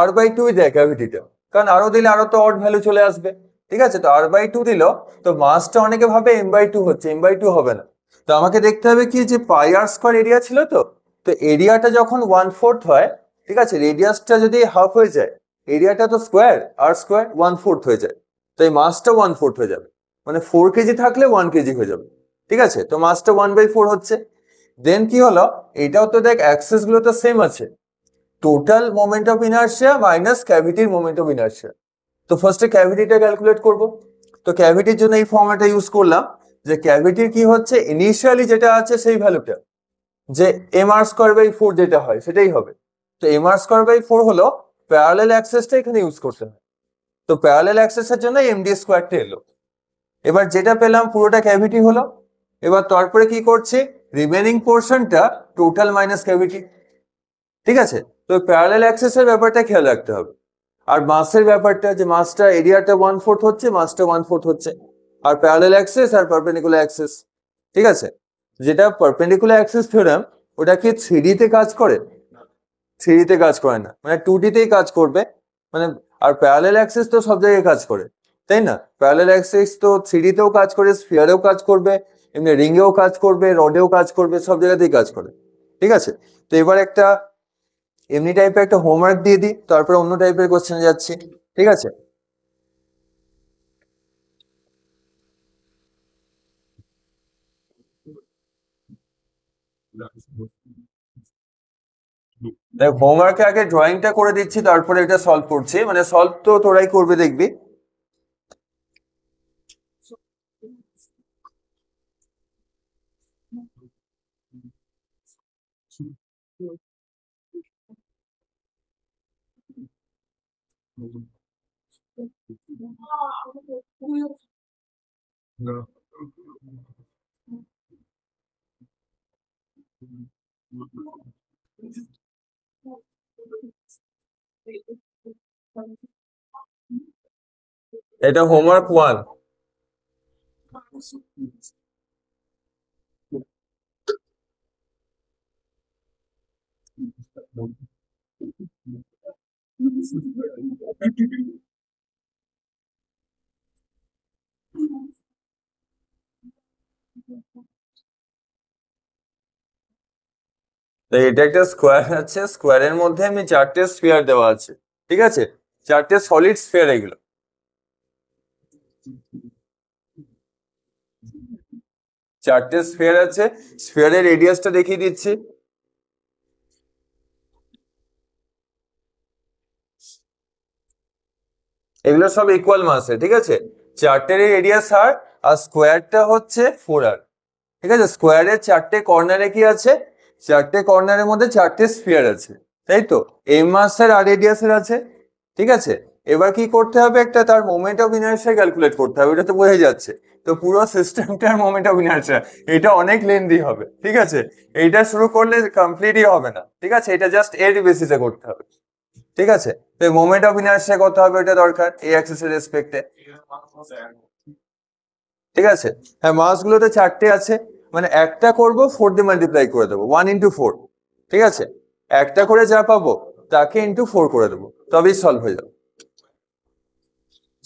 আর বাই টুই দেয় ক্যাভিটিতে কারণ আরো দিলে আরো তো অড ভ্যালু চলে আসবে ঠিক আছে তো আর বাই টু দিল তো মাসটা অনেকে ভাবে এম বাই টু হচ্ছে এম বাই টু হবে না তো আমাকে দেখতে হবে কি যে পাই আর স্কোয়ার এরিয়া ছিল তো তো এরিয়াটা যখন ওয়ান ফোর্থ হয় ঠিক আছে রেডিয়াসটা যদি হাফ হয়ে যায় এরিয়াটা তো square R square one fourth হয়ে যায় তো এই মাসটা ওয়ান ফোর্থ হয়ে যাবে মানে ফোর কেজি থাকলে ওয়ান কেজি হয়ে যাবে ঠিক আছে তো মাসটা ওয়ান বাই ফোর হচ্ছে দেন কি হলো এটাও তো দেখ অ্যাক্সেসগুলো তো সেম আছে total moment of inertia minus ক্যাভিটির মোমেন্ট অফ ইনার্সিয়া তো ফার্স্টে ক্যাভিটিটা ক্যালকুলেট করব তো ক্যাভিটির জন্য এই ফর্মটা ইউজ করলাম যে ক্যাভিটির কি হচ্ছে ইনিশিয়ালি যেটা আছে সেই ভ্যালুটা যে M R square by four যেটা হয় সেটাই হবে তো M R square by four হলো প্যারালেল অ্যাক্সেসটা এখানে ইউজ করতে হয় তো প্যারালেল অ্যাক্সেসের জন্য এমডি স্কোয়ারটা এলো এবার যেটা পেলাম পুরোটা ক্যাভিটি হলো এবার তারপরে কি করছি রিমেনিং পোর্শনটা টোটাল মাইনাস ক্যাভিটি ঠিক আছে তো প্যারালেল অ্যাক্সেসের ব্যাপারটা খেয়াল রাখতে হবে আর মাসের ব্যাপারটা যে মাসটা এরিয়াটা ওয়ান ফোর্থ হচ্ছে মাসটা ওয়ান ফোর্থ হচ্ছে আর প্যারালেল অ্যাক্সেস আর পারপেন্ডিকুলার অ্যাক্সেস ঠিক আছে যেটা পারপেন্ডিকুলার অ্যাক্সেস থিওরাম ওটা কি থ্রিডিতে কাজ করে থ্রিডিতে কাজ করে না মানে টু ডিতেই কাজ করবে মানে আর প্যারালেল অ্যাক্সেস তো সব জায়গায় কাজ করে তাই না প্যারালেল অ্যাক্সেস তো থ্রিডিতেও কাজ করে স্পিয়ারেও কাজ করবে এমনি রিংয়েও কাজ করবে রডেও কাজ করবে সব জায়গাতেই কাজ করে ঠিক আছে তো এবার একটা এমনি টাইপের একটা হোমওয়ার্ক দিয়ে দিই তারপরে অন্য টাইপের কোশ্চেনে যাচ্ছি ঠিক আছে হোমওয়ার্কে আগে ড্রয়িংটা করে দিচ্ছি তারপরে এটা সলভ করছি মানে সলভ তো তোরাই করবে দেখবি এটা হোমওয়ার্ক ওয়ান Thank you. তো এটা একটা স্কোয়ার আছে স্কোয়ারের মধ্যে আমি চারটে স্পিয়ার দেওয়া আছে ঠিক আছে চারটে সলিড স্পেয়ার এগুলো চারটে স্পিয়ার আছে স্পিয়ারের রেডিয়াসটা দেখিয়ে দিচ্ছি এগুলো সব ইকুয়াল মাসে ঠিক আছে চারটের এরিয়া সার আর স্কোয়ারটা হচ্ছে ফোর আর ঠিক আছে স্কোয়ারের চারটে কর্নারে কি আছে চারটে কর্নারের মধ্যে চারটে স্পিয়ার আছে তাই তো এম মাসের আর রেডিয়াসের আছে ঠিক আছে এবার কি করতে হবে একটা তার মোমেন্ট অফ ইনার্সিয়া ক্যালকুলেট করতে হবে এটা তো বোঝা যাচ্ছে তো পুরো সিস্টেমটার মোমেন্ট অফ ইনার্সিয়া এটা অনেক লেন্দি হবে ঠিক আছে এইটা শুরু করলে কমপ্লিটই হবে না ঠিক আছে এটা জাস্ট এর বেসিসে করতে হবে ঠিক আছে তো মোমেন্ট অফ ইনার্সিয়া কত হবে এটা দরকার এই অ্যাক্সিস এর রেসপেক্টে ঠিক আছে হ্যাঁ মাসগুলোতে চারটে আছে মানে একটা করব ফোর দিয়ে মাল্টিপ্লাই করে দেবো ওয়ান ইনটু ফোর ঠিক আছে একটা করে যা পাবো তাকে ইনটু ফোর করে দেবো তবেই সলভ হয়ে যাবে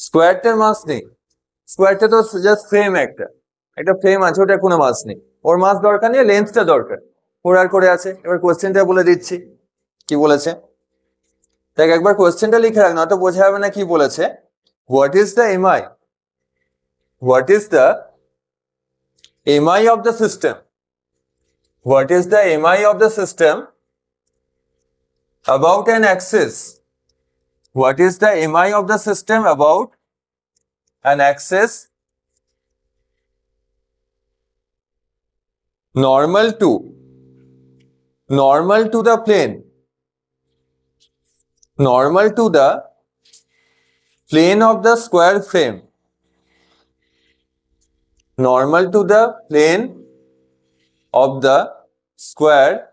স্কোয়ারটার মাস নেই স্কোয়ারটা তো জাস্ট ফ্রেম একটা একটা ফ্রেম আছে ওটা কোনো মাস নেই ওর মাস দরকার নেই লেন্থটা দরকার ফোর আর করে আছে এবার কোয়েশ্চেনটা বলে দিচ্ছি কি বলেছে দেখ একবার কোয়েশ্চেনটা লিখে রাখ নয়তো বোঝা যাবে না কি বলেছে what is the MI what is the MI of the system what is the MI of the system about an axis. What is the MI of the system about an axis normal to normal to the plane normal to the plane of the square frame. Normal to the plane of the square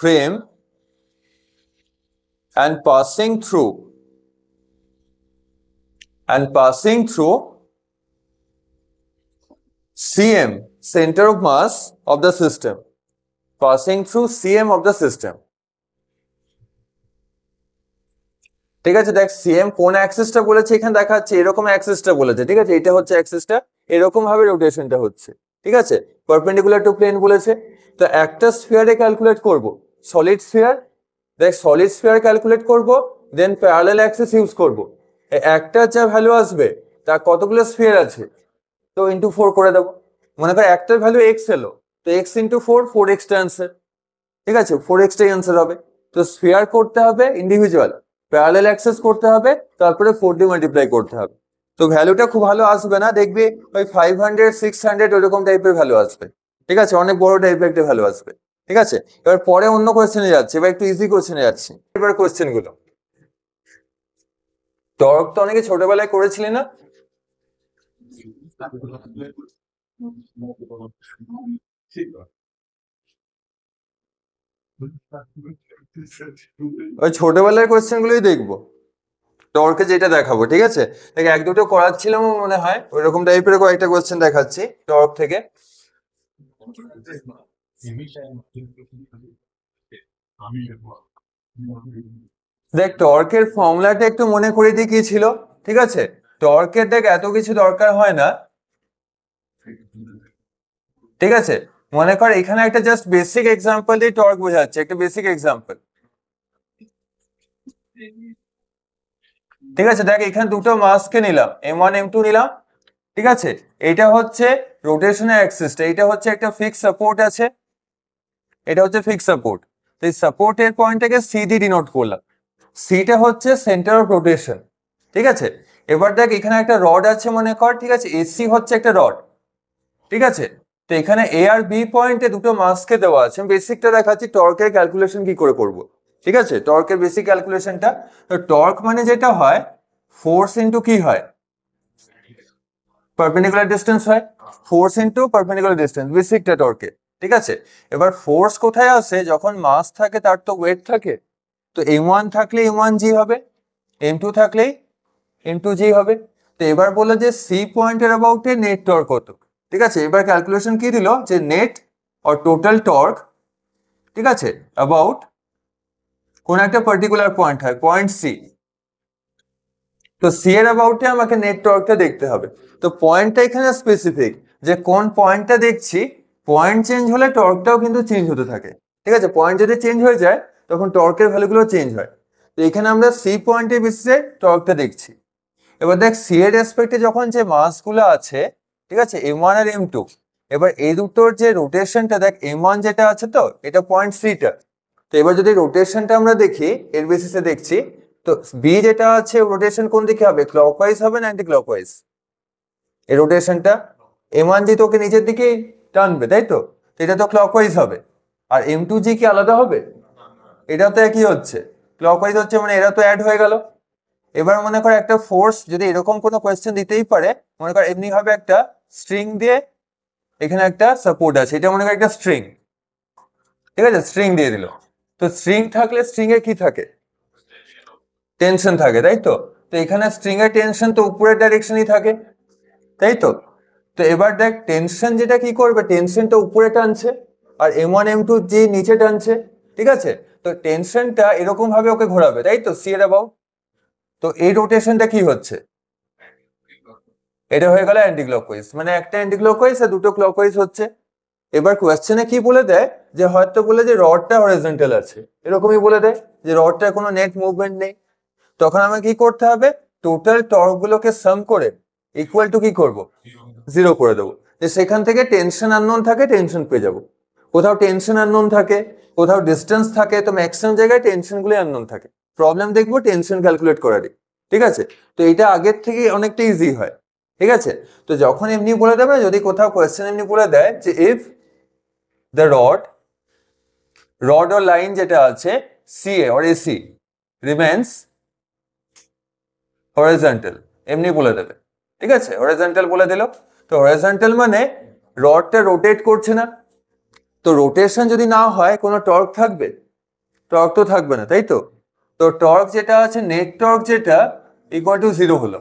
frame and passing through and passing through CM, center of mass of the system, passing through CM of the system. ঠিক আছে দেখ CM কোন অ্যাক্সেসটা বলেছে এখানে দেখা যাচ্ছে এরকম অ্যাক্সেসটা বলেছে ঠিক আছে এটা হচ্ছে অ্যাক্সেসটা এরকম ভাবে রোটেশনটা হচ্ছে ঠিক আছে পারপেন্ডিকুলার টু প্লেন বলেছে তো একটা স্ফিয়ারে ক্যালকুলেট করব সলিড স্ফিয়ার দেখ সলিড স্ফিয়ার ক্যালকুলেট করব দেন প্যারালেল অ্যাক্সেস ইউজ করব একটা যা ভ্যালু আসবে তা কতগুলো স্ফিয়ার আছে তো ইন্টু ফোর করে দেবো মনে কর একটার ভ্যালু এক্স এলো তো এক্স ইন্টু ফোর ফোর এক্সটা অ্যান্সার ঠিক আছে ফোর এক্সটাই অ্যান্সার হবে তো স্ফিয়ার করতে হবে ইন্ডিভিজুয়াল প্যারালেল অ্যাক্সেস করতে হবে তারপরে ফোর দিয়ে মাল্টিপ্লাই করতে হবে তো ভ্যালুটা খুব ভালো আসবে না দেখবে ওই ফাইভ হান্ড্রেড সিক্স হান্ড্রেড ওইরকম টাইপের ভ্যালু আসবে ঠিক আছে অনেক বড় টাইপের একটা ভ্যালু আসবে ঠিক আছে এবার পরে অন্য কোয়েশ্চেনে যাচ্ছে এবার একটু ইজি কোয়েশ্চেনে যাচ্ছে এবার কোয়েশ্চেনগুলো টর্ক তো অনেকে ছোটবেলায় করেছিলে না ঠিক ওই ছোটবেলার কোয়েশ্চেন গুলোই দেখবো তোমাকে যেটা দেখাবো ঠিক আছে দেখ এক দুটো করাচ্ছিলাম মনে হয় ওই রকম টাইপের কয়েকটা কোয়েশ্চেন দেখাচ্ছি টর্ক থেকে দেখ টর্কের ফর্মুলাটা একটু মনে করে দিয়ে কি ছিল ঠিক আছে টর্কের দেখ এত কিছু দরকার হয় না ঠিক আছে মনে কর এখানে একটা জাস্ট বেসিক এক্সাম্পল দিয়ে টর্ক বোঝাচ্ছে একটা বেসিক এক্সাম্পল ঠিক আছে দেখ এখানে দুটো মাস্ক নিলাম এম ওয়ান এম টু নিলাম ঠিক আছে এটা হচ্ছে রোটেশনের অ্যাক্সিসটা এটা হচ্ছে একটা ফিক্স সাপোর্ট আছে এটা হচ্ছে ফিক্স সাপোর্ট তো এই সাপোর্টের পয়েন্টটাকে সি ডি ডিনোট করলাম সিটা হচ্ছে সেন্টার অফ রোটেশন ঠিক আছে এবার দেখ এখানে একটা রড আছে মনে কর ঠিক আছে এসি হচ্ছে একটা রড ঠিক আছে তো এখানে এ আর বি পয়েন্টে দুটো মাস্কে দেওয়া আছে আমি বেসিকটা দেখাচ্ছি টর্কের ক্যালকুলেশন কি করে করব ঠিক আছে টর্কের বেসিক ক্যালকুলেশনটা তো টর্ক মানে যেটা হয় ফোর্স ইন্টু কি হয় পারপেন্ডিকুলার ডিস্টেন্স হয় ফোর্স ইন্টু পারপেন্ডিকুলার ডিস্টেন্স বেসিকটা টর্কে ঠিক আছে এবার ফোর্স কোথায় আসে যখন মাস থাকে তার তো ওয়েট থাকে তো এম ওয়ান থাকলে এম ওয়ান জি হবে এম টু থাকলেই এম টু জি হবে তো এবার বলে যে সি পয়েন্টের অ্যাবাউটে নেট টর্ক কত ঠিক আছে এবার ক্যালকুলেশন কি দিল যে নেট অর টোটাল টর্ক ঠিক আছে অ্যাবাউট কোন একটা পার্টিকুলার পয়েন্ট হয় পয়েন্ট সি তো সি এর অ্যাবাউটে আমাকে নেট টর্কটা দেখতে হবে তো পয়েন্টটা এখানে স্পেসিফিক যে কোন পয়েন্টটা দেখছি পয়েন্ট চেঞ্জ হলে টর্কটাও কিন্তু চেঞ্জ হতে থাকে ঠিক আছে পয়েন্ট যদি চেঞ্জ হয়ে যায় তখন টর্কের ভ্যালুগুলো চেঞ্জ হয় তো এখানে আমরা সি পয়েন্টের বেসিসে টর্কটা দেখছি এবার দেখ সি এর রেসপেক্টে যখন যে মাসগুলো আছে ঠিক আছে এম ওয়ান আর এম টু এবার এই দুটোর যে রোটেশনটা দেখ এম ওয়ান যেটা আছে তো এটা পয়েন্ট সিটা তো এবার যদি রোটেশনটা আমরা দেখি এর বেসিসে দেখছি তো বি যেটা আছে রোটেশন কোন দিকে হবে ওয়াইজ হবে না অ্যান্টি ওয়াইজ এই রোটেশনটা এম ওয়ান জি তোকে নিচের দিকে টানবে তাই তো এটা তো ওয়াইজ হবে আর এম টু জি কি আলাদা হবে এটা তো একই হচ্ছে ওয়াইজ হচ্ছে মানে এরা তো অ্যাড হয়ে গেল এবার মনে কর একটা ফোর্স যদি এরকম কোনো কোয়েশ্চেন দিতেই পারে মনে এমনি এমনিভাবে একটা স্ট্রিং দিয়ে এখানে একটা সাপোর্ট আছে এটা মনে করেন একটা স্ট্রিং ঠিক আছে স্ট্রিং দিয়ে দিল তো স্ট্রিং থাকলে স্ট্রিং এ কি থাকে টেনশন থাকে তাই তো তো এখানে স্ট্রিং এর টেনশন তো উপরের ডাইরেকশনই থাকে তাই তো তো এবার দেখ টেনশন যেটা কি করবে টেনশনটা উপরে টানছে আর M one M two G নিচে টানছে ঠিক আছে তো টেনশনটা এরকম ভাবে ওকে ঘোরাবে তাই তো সি এর তো এই রোটেশনটা কি হচ্ছে এটা হয়ে গেল অ্যান্টি ক্লকওয়াইজ মানে একটা অ্যান্টি ক্লকওয়াইজ আর দুটো ক্লকওয়াইজ হচ্ছে এবার কোয়েশ্চেনে কি বলে দেয় যে হয়তো বলে যে রডটা হরিজেন্টাল আছে এরকমই বলে দেয় যে রডটা কোনো নেট মুভমেন্ট নেই তখন আমাকে কি করতে হবে টোটাল টর্ক গুলোকে সাম করে ইকুয়াল টু কি করব জিরো করে দেবো যে সেখান থেকে টেনশন আননোন থাকে টেনশন পেয়ে যাব কোথাও টেনশন আননোন থাকে কোথাও ডিস্টেন্স থাকে তো ম্যাক্সিমাম জায়গায় টেনশনগুলি আননোন থাকে প্রবলেম দেখবো টেনশন ক্যালকুলেট করারই ঠিক আছে তো এটা আগের থেকে অনেকটা ইজি হয় ঠিক আছে তো যখন এমনি বলে দেবে যদি কোথাও কোয়েশ্চেন এমনি বলে দেয় যে if the rod rod or line যেটা আছে C A or AC remains horizontal এমনি বলে দেবে ঠিক আছে হরেজেন্টাল বলে দিল তো হরেজেন্টাল মানে রডটা রোটেট করছে না তো রোটেশন যদি না হয় কোনো টর্ক থাকবে টর্ক তো থাকবে না তাই তো তো টর্ক যেটা আছে নেট টর্ক যেটা ইকুয়াল টু জিরো হলো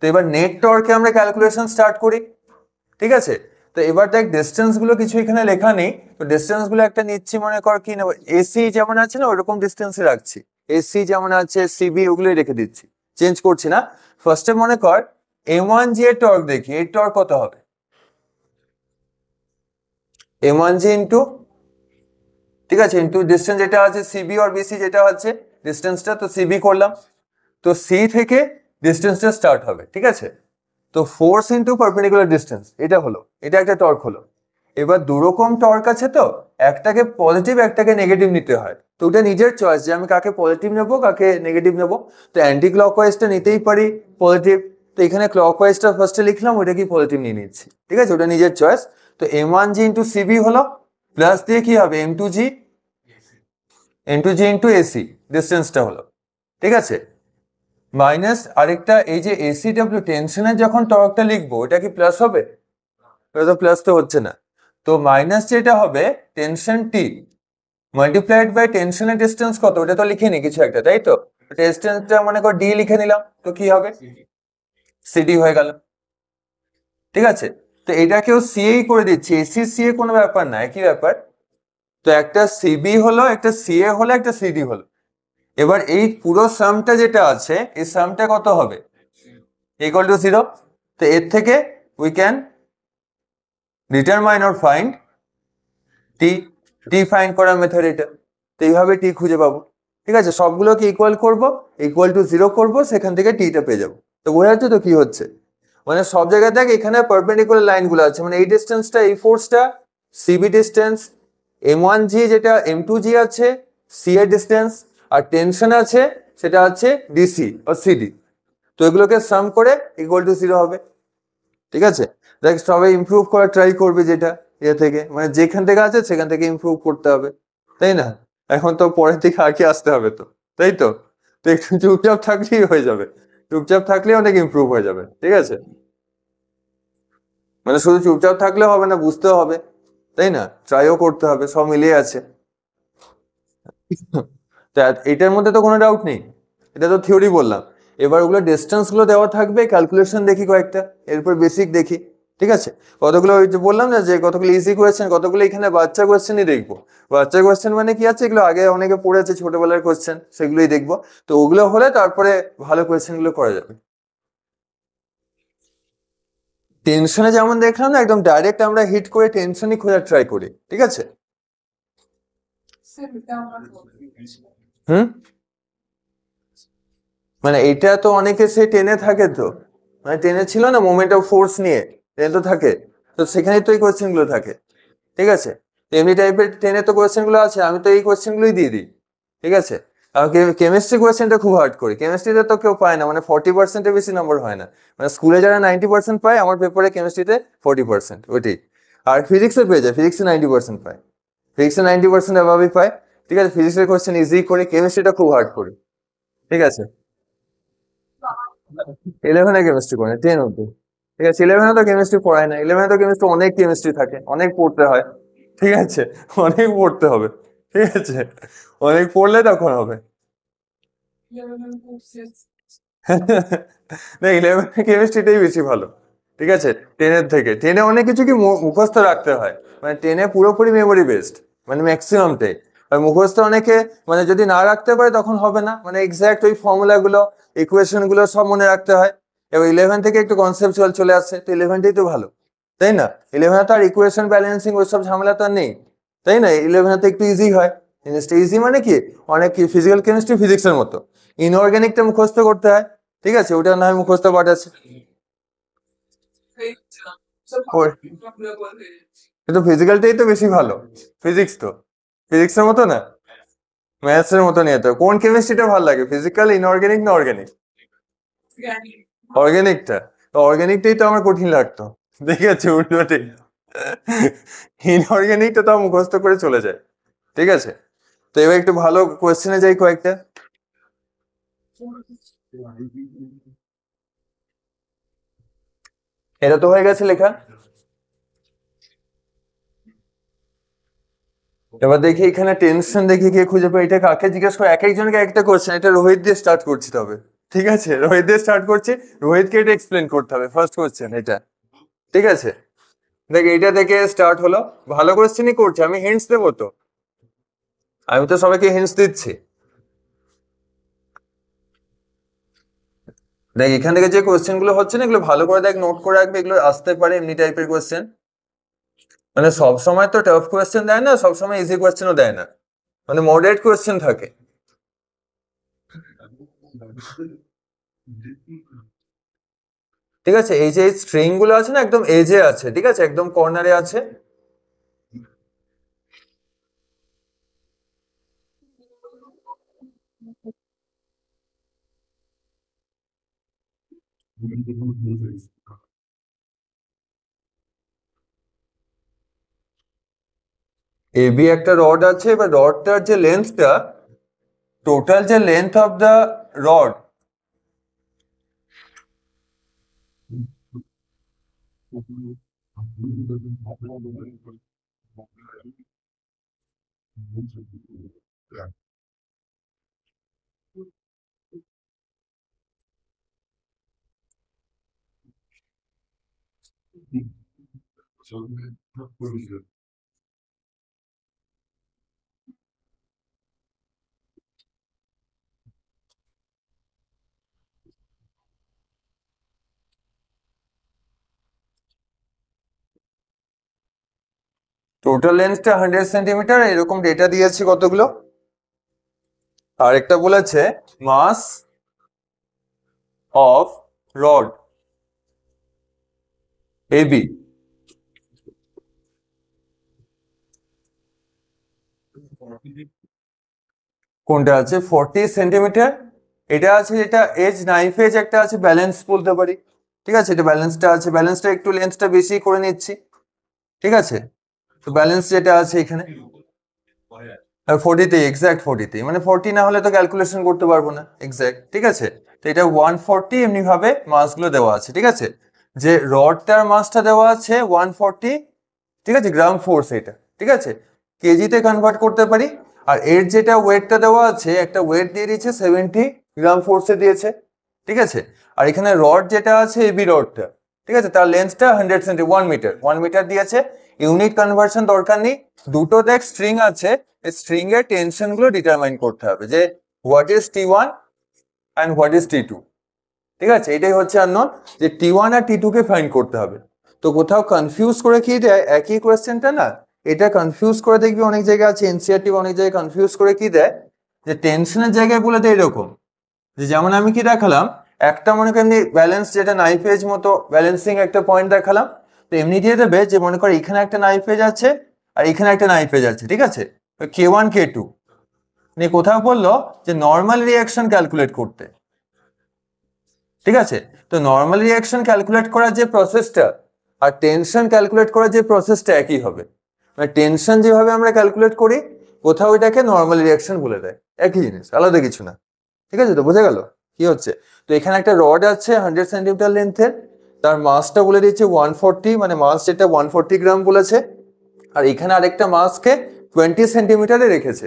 তো এবার নেট টর্কে আমরা ক্যালকুলেশন স্টার্ট করি ঠিক আছে তো এবার দেখ ডিস্টেন্সগুলো কিছু এখানে লেখা নেই তো ডিস্টেন্সগুলো একটা নিচ্ছি মনে কর কি নেব এসি যেমন আছে না ওরকম ডিস্টেন্সে রাখছি এসি যেমন আছে সিবি ওগুলোই রেখে দিচ্ছি চেঞ্জ করছি না ফার্স্টে মনে কর এম ওয়ান জি এর টর্ক দেখি এর টর্ক কত হবে এম ওয়ান জি ইন্টু ঠিক আছে ইন্টু ডিস্টেন্স যেটা আছে সিবি আর বিসি যেটা আছে ডিস্টেন্সটা তো সিবি করলাম তো সি থেকে ডিস্টেন্সটা স্টার্ট হবে ঠিক আছে তো ফোর্স ইন্টু পারপেন্ডিকুলার ডিস্টেন্স এটা হলো এটা একটা টর্ক হলো এবার দুরকম টর্ক আছে তো একটাকে পজিটিভ একটাকে নেগেটিভ নিতে হয় তো ওটা নিজের চয়েস যে আমি কাকে পজিটিভ নেবো কাকে নেগেটিভ নেবো তো অ্যান্টি ক্লকওয়াইজটা নিতেই পারি পজিটিভ তো এখানে ক্লকওয়াইজটা ফার্স্টে লিখলাম ওটা কি পজিটিভ নিয়ে নিচ্ছি ঠিক আছে ওটা নিজের চয়েস তো M one G into CB হলো প্লাস দিয়ে কি হবে M two G M two G into AC ডিস্টেন্সটা হলো ঠিক আছে মাইনাস আরেকটা এই যে এসি ডাব্লিউ টেনশনে যখন টর্কটা লিখবো এটা কি প্লাস হবে এটা তো প্লাস তো হচ্ছে না তো মাইনাস যেটা হবে টেনশন টি মাল্টিপ্লাইড বাই টেনশনের ডিস্টেন্স কত ওটা তো লিখিনি কিছু একটা তাই তো ডিস্টেন্সটা মনে কর ডি লিখে নিলাম তো কি হবে সিডি হয়ে গেল ঠিক আছে তো এটাকেও সিএই করে দিচ্ছে এসি সিএ কোনো ব্যাপার না একই ব্যাপার তো একটা সিবি হলো একটা সিএ হলো একটা সিডি হলো এবার এই পুরো সামটা যেটা আছে এই সামটা কত হবে ইকুয়াল টু জিরো তো এর থেকে we can determine or find T T find করার মেথড এটা তো এইভাবে টি খুঁজে পাবো ঠিক আছে সবগুলোকে ইকুয়াল করব ইকুয়াল টু জিরো করবো সেখান থেকে টিটা পেয়ে যাবো তো বোঝা যাচ্ছে তো কি হচ্ছে মানে সব জায়গায় দেখ এখানে পারপেন্ডিকুলার লাইনগুলো আছে মানে এই ডিস্টেন্সটা এই ফোর্সটা CB distance M one G যেটা এম টু জি আছে সি এর ডিস্টেন্স আর টেনশন আছে সেটা হচ্ছে ডিসি ও সিডি তো এগুলোকে সাম করে ইকুয়াল টু জিরো হবে ঠিক আছে দেখ সবাই ইম্প্রুভ করা ট্রাই করবে যেটা ইয়ে থেকে মানে যেখান থেকে আছে সেখান থেকে ইম্প্রুভ করতে হবে তাই না এখন তো পরের দিকে আর কি আসতে হবে তো তাই তো তো একটু চুপচাপ থাকলেই হয়ে যাবে চুপচাপ থাকলে অনেক ইম্প্রুভ হয়ে যাবে ঠিক আছে মানে শুধু চুপচাপ থাকলে হবে না বুঝতে হবে তাই না ট্রাইও করতে হবে সব মিলিয়ে আছে তা এটার মধ্যে তো কোনো ডাউট নেই এটা তো থিওরি বললাম এবার ওগুলো ডিস্টেন্সগুলো দেওয়া থাকবে ক্যালকুলেশন দেখি কয়েকটা এরপর বেসিক দেখি ঠিক আছে কতগুলো ওই যে বললাম না যে কতগুলো ইজি কোয়েশ্চেন কতগুলো এখানে বাচ্চা কোয়েশ্চেনই দেখবো বাচ্চা কোয়েশ্চেন মানে কি আছে এগুলো আগে অনেকে পড়েছে ছোটবেলার কোয়েশ্চেন সেগুলোই দেখবো তো ওগুলো হলে তারপরে ভালো কোয়েশ্চেনগুলো করা যাবে টেনশনে যেমন দেখলাম না একদম ডাইরেক্ট আমরা হিট করে টেনশনই খোঁজার ট্রাই করি ঠিক আছে হুম মানে এটা তো অনেকে সে টেনে থাকে তো মানে টেনে ছিল না মোমেন্ট অফ ফোর্স নিয়ে টেনে তো থাকে তো সেখানে তো এই কোয়েশ্চেনগুলো থাকে ঠিক আছে এমনি টাইপের টেনে তো কোয়েশ্চেনগুলো আছে আমি তো এই কোয়েশ্চেনগুলোই দিয়ে দিই ঠিক আছে আর কেমিস্ট্রি কোয়েশ্চেনটা খুব হার্ড করি কেমিস্ট্রিতে তো কেউ পায় না মানে ফর্টি পার্সেন্টের বেশি নম্বর হয় না মানে স্কুলে যারা নাইনটি পার্সেন্ট পায় আমার পেপারে কেমিস্ট্রিতে ফর্টি পার্সেন্ট ওইটাই আর ফিজিক্সে পেয়ে যায় ফিজিক্সে নাইনটি পার্সেন্ট পায় ফিজিক্সে নাইনটি পার্সেন্ট এভাবেই পায় ঠিক আছে ফিজিক্সের কোয়েশ্চেন ইজি করে কেমিস্ট্রিটা খুব হার্ড করি ঠিক আছে ইলেভেনে কেমিস্ট্রি করে টেন অব্দি ঠিক আছে ইলেভেনে তো কেমিস্ট্রি পড়ায় না ইলেভেনে তো কেমিস্ট্রি অনেক কেমিস্ট্রি থাকে অনেক পড়তে হয় ঠিক আছে অনেক পড়তে হবে ঠিক আছে অনেক পড়লে তখন হবে না ইলেভেনে কেমিস্ট্রিটাই বেশি ভালো ঠিক আছে টেনের থেকে টেনে অনেক কিছু কি মুখস্থ রাখতে হয় মানে টেনে পুরোপুরি মেমোরি বেসড মানে ম্যাক্সিমামটাই আর মুখস্থ অনেকে মানে যদি না রাখতে পারে তখন হবে না মানে এক্স্যাক্ট ওই ফর্মুলাগুলো ইকুয়েশনগুলো সব মনে রাখতে হয় এবার ইলেভেন থেকে একটু কনসেপচুয়াল চলে আসছে তো ইলেভেনটাই তো ভালো তাই না ইলেভেনে তো আর ইকুয়েশন ব্যালেন্সিং ওইসব ঝামেলা তো আর নেই তাই না ইলেভেনে তো একটু ইজি হয় জিনিসটা ইজি মানে কি অনেক ফিজিক্যাল কেমিস্ট্রি ফিজিক্সের মতো ইনঅর্গ্যানিকটা মুখস্থ করতে হয় ঠিক আছে ওটা না হয় মুখস্থ পাঠ আছে কিন্তু ফিজিক্যালটাই তো বেশি ভালো ফিজিক্স তো ফিজিক্সের মতো না ম্যাথস এর মতো নিয়ে কোন কেমিস্ট্রিটা ভালো লাগে ফিজিক্যাল ইনঅর্গ্যানিক না অর্গ্যানিক অর্গ্যানিকটা অর্গ্যানিকটাই তো আমার কঠিন লাগতো ঠিক আছে উল্টোটি ইনঅর্গ্যানিকটা তো মুখস্থ করে চলে যায় ঠিক আছে তো এবার একটু ভালো কোয়েশ্চেনে যাই কয়েকটা এটা তো হয়ে গেছে লেখা এবার দেখি এখানে টেনশন দেখি গিয়ে খুঁজে পাই এটা কাকে জিজ্ঞেস করে এক একজনকে একটা কোয়েশ্চেন এটা রোহিত দিয়ে স্টার্ট করছি তবে ঠিক আছে রোহিত দিয়ে স্টার্ট করছি রোহিতকে এটা এক্সপ্লেন করতে হবে ফার্স্ট কোয়েশ্চেন এটা ঠিক আছে দেখ এইটা থেকে স্টার্ট হলো ভালো কোয়েশ্চেনই করছে আমি হিন্টস দেবো তো আমি তো সবাইকে হিন্টস দিচ্ছি দেখ এখান থেকে যে কোয়েশ্চেন গুলো হচ্ছে না এগুলো ভালো করে দেখ নোট করে রাখবে এগুলো আসতে পারে এমনি টাইপের কোয়েশ্চেন মানে সবসময় তো টাফ কোয়েশ্চেন দেয় না সবসময় ইজি কোয়েশ্চেনও দেয় না মানে মডারেট কোয়েশ্চেন থাকে ঠিক আছে এই যে এই স্ট্রিং গুলো আছে না একদম এজে আছে ঠিক আছে একদম কর্নারে আছে Thank you. ए बी एकटा रॉड আছে বা রডটার যে লেন্থটা টোটাল যে length of the rod total লেন্থটা হান্ড্রেড সেন্টিমিটার এরকম ডেটা দিয়েছে কতগুলো আর একটা বলেছে মাস অফ রড এবি কোনটা আছে ফর্টি সেন্টিমিটার এটা আছে এটা এজ নাইফ এজ একটা আছে ব্যালেন্স বলতে পারি ঠিক আছে এটা ব্যালেন্সটা আছে ব্যালেন্সটা একটু লেন্সটা বেশি করে নিচ্ছি ঠিক আছে তো ব্যালেন্স যেটা আছে এখানে ফোর্টিতে এক্স্যাক্ট ফোর্টিতে মানে ফোর্টি না হলে তো ক্যালকুলেশন করতে পারবো না এক্স্যাক্ট ঠিক আছে তো এটা ওয়ান ফোরটি এমনিভাবে মাসগুলো দেওয়া আছে ঠিক আছে যে রডটার মাসটা দেওয়া আছে ওয়ান ফোরটি ঠিক আছে গ্রাম ফোর্স এটা ঠিক আছে কেজিতে কনভার্ট করতে পারি আর এর যেটা ওয়েটটা দেওয়া আছে একটা ওয়েট দিয়ে দিয়েছে সেভেন্টি গ্রাম ফোর্সে দিয়েছে ঠিক আছে আর এখানে রড যেটা আছে এবি রডটা ঠিক আছে তার লেন্থটা hundred centi one metre one metre দিয়েছে ইউনিট কনভার্সন দরকার নেই দুটো দেখ স্ট্রিং আছে স্ট্রিং এর টেনশন গুলো ডিটারমাইন করতে হবে যে what is T one and what is T two ঠিক আছে এটাই হচ্ছে আননোন যে টি ওয়ান আর টি টু কে ফাইন্ড করতে হবে তো কোথাও কনফিউজ করে কি দেয় একই কোয়েশ্চেনটা না এটা কনফিউজ করে দেখবি অনেক জায়গায় আছে এনসিআরটি অনেক জায়গায় কনফিউজ করে কি দেয় যে টেনশনের জায়গায় বলে দেয় এরকম যে যেমন আমি কি দেখালাম একটা মনে করেন ব্যালেন্স যেটা নাইফেজ মতো ব্যালেন্সিং একটা পয়েন্ট দেখালাম তো এমনি দিয়ে দেবে যে মনে করো এখানে একটা নাইফ এজ আছে আর এখানে একটা নাইফ এজ আছে ঠিক আছে কে ওয়ান কে টু নিয়ে কোথাও বললো যে নর্মাল রিয়াকশন ক্যালকুলেট করতে ঠিক আছে তো নর্মাল রিয়াকশন ক্যালকুলেট করার যে প্রসেসটা আর টেনশন ক্যালকুলেট করার যে প্রসেসটা একই হবে মানে টেনশন যেভাবে আমরা ক্যালকুলেট করি কোথাও এটাকে নর্মাল রিয়াকশন বলে দেয় একই জিনিস আলাদা কিছু না ঠিক আছে তো বোঝা গেল কি হচ্ছে তো এখানে একটা রড আছে হান্ড্রেড সেন্টিমিটার লেন্থের তার মাসটা বলে দিয়েছে ওয়ান ফোরটি মানে মাস যেটা ওয়ান ফোরটি গ্রাম বলেছে আর এখানে আরেকটা মাসকে টোয়েন্টি সেন্টিমিটারে রেখেছে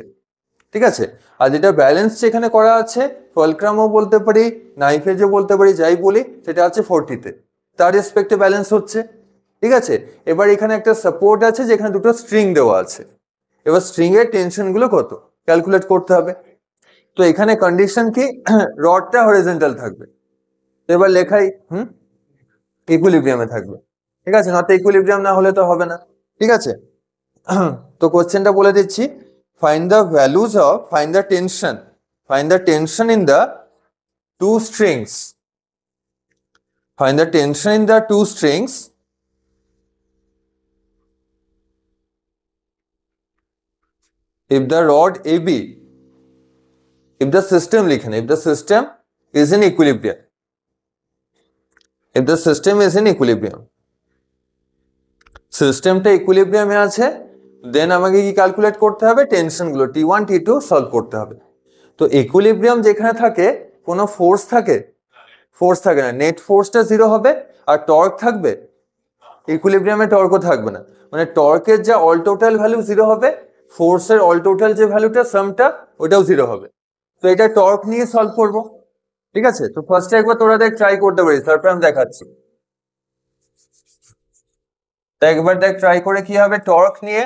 ঠিক আছে আর যেটা ব্যালেন্স যেখানে করা আছে ফলক্রামও বলতে পারি নাইফেজও বলতে পারি যাই বলি সেটা আছে ফোরটিতে তার রেসপেক্টে ব্যালেন্স হচ্ছে ঠিক আছে এবার এখানে একটা সাপোর্ট আছে যেখানে দুটো স্ট্রিং দেওয়া আছে এবার স্ট্রিংয়ের টেনশনগুলো কত ক্যালকুলেট করতে হবে তো এখানে কন্ডিশন কি রডটা হরিজেন্টাল থাকবে এবার লেখাই হুম ইকুইলিব্রিয়ামে থাকবে ঠিক আছে নট ইকুইলিব্রিয়াম না হলে তো হবে না ঠিক আছে তো কোশ্চেনটা বলে দিচ্ছি find the values of find the tension find the tension in the two strings find the tension in the two strings if the rod if if system লিখেন if the system is in equilibrium if the system is in equilibrium সিস্টেমটা ইকুইলিব্রিয়ামে আছে দেন আমাকে কি calculate করতে হবে টেনশনগুলো T one T two solve করতে হবে তো ইকুইলিব্রিয়াম যেখানে থাকে কোনো ফোর্স থাকে ফোর্স থাকে না নেট ফোর্সটা জিরো হবে আর টর্ক থাকবে ইকুইলিব্রিয়ামে টর্কও থাকবে না মানে টর্কের যা অল টোটাল ভ্যালু জিরো হবে ফোর্সের অল টোটাল যে ভ্যালুটা সামটা ওটাও জিরো হবে তো এটা টর্ক নিয়ে সলভ করবো ঠিক আছে তো ফার্স্টে একবার তোরা দেখ ট্রাই করতে পারিস তারপরে আমি দেখাচ্ছি একবার দেখ ট্রাই করে কি হবে টর্ক নিয়ে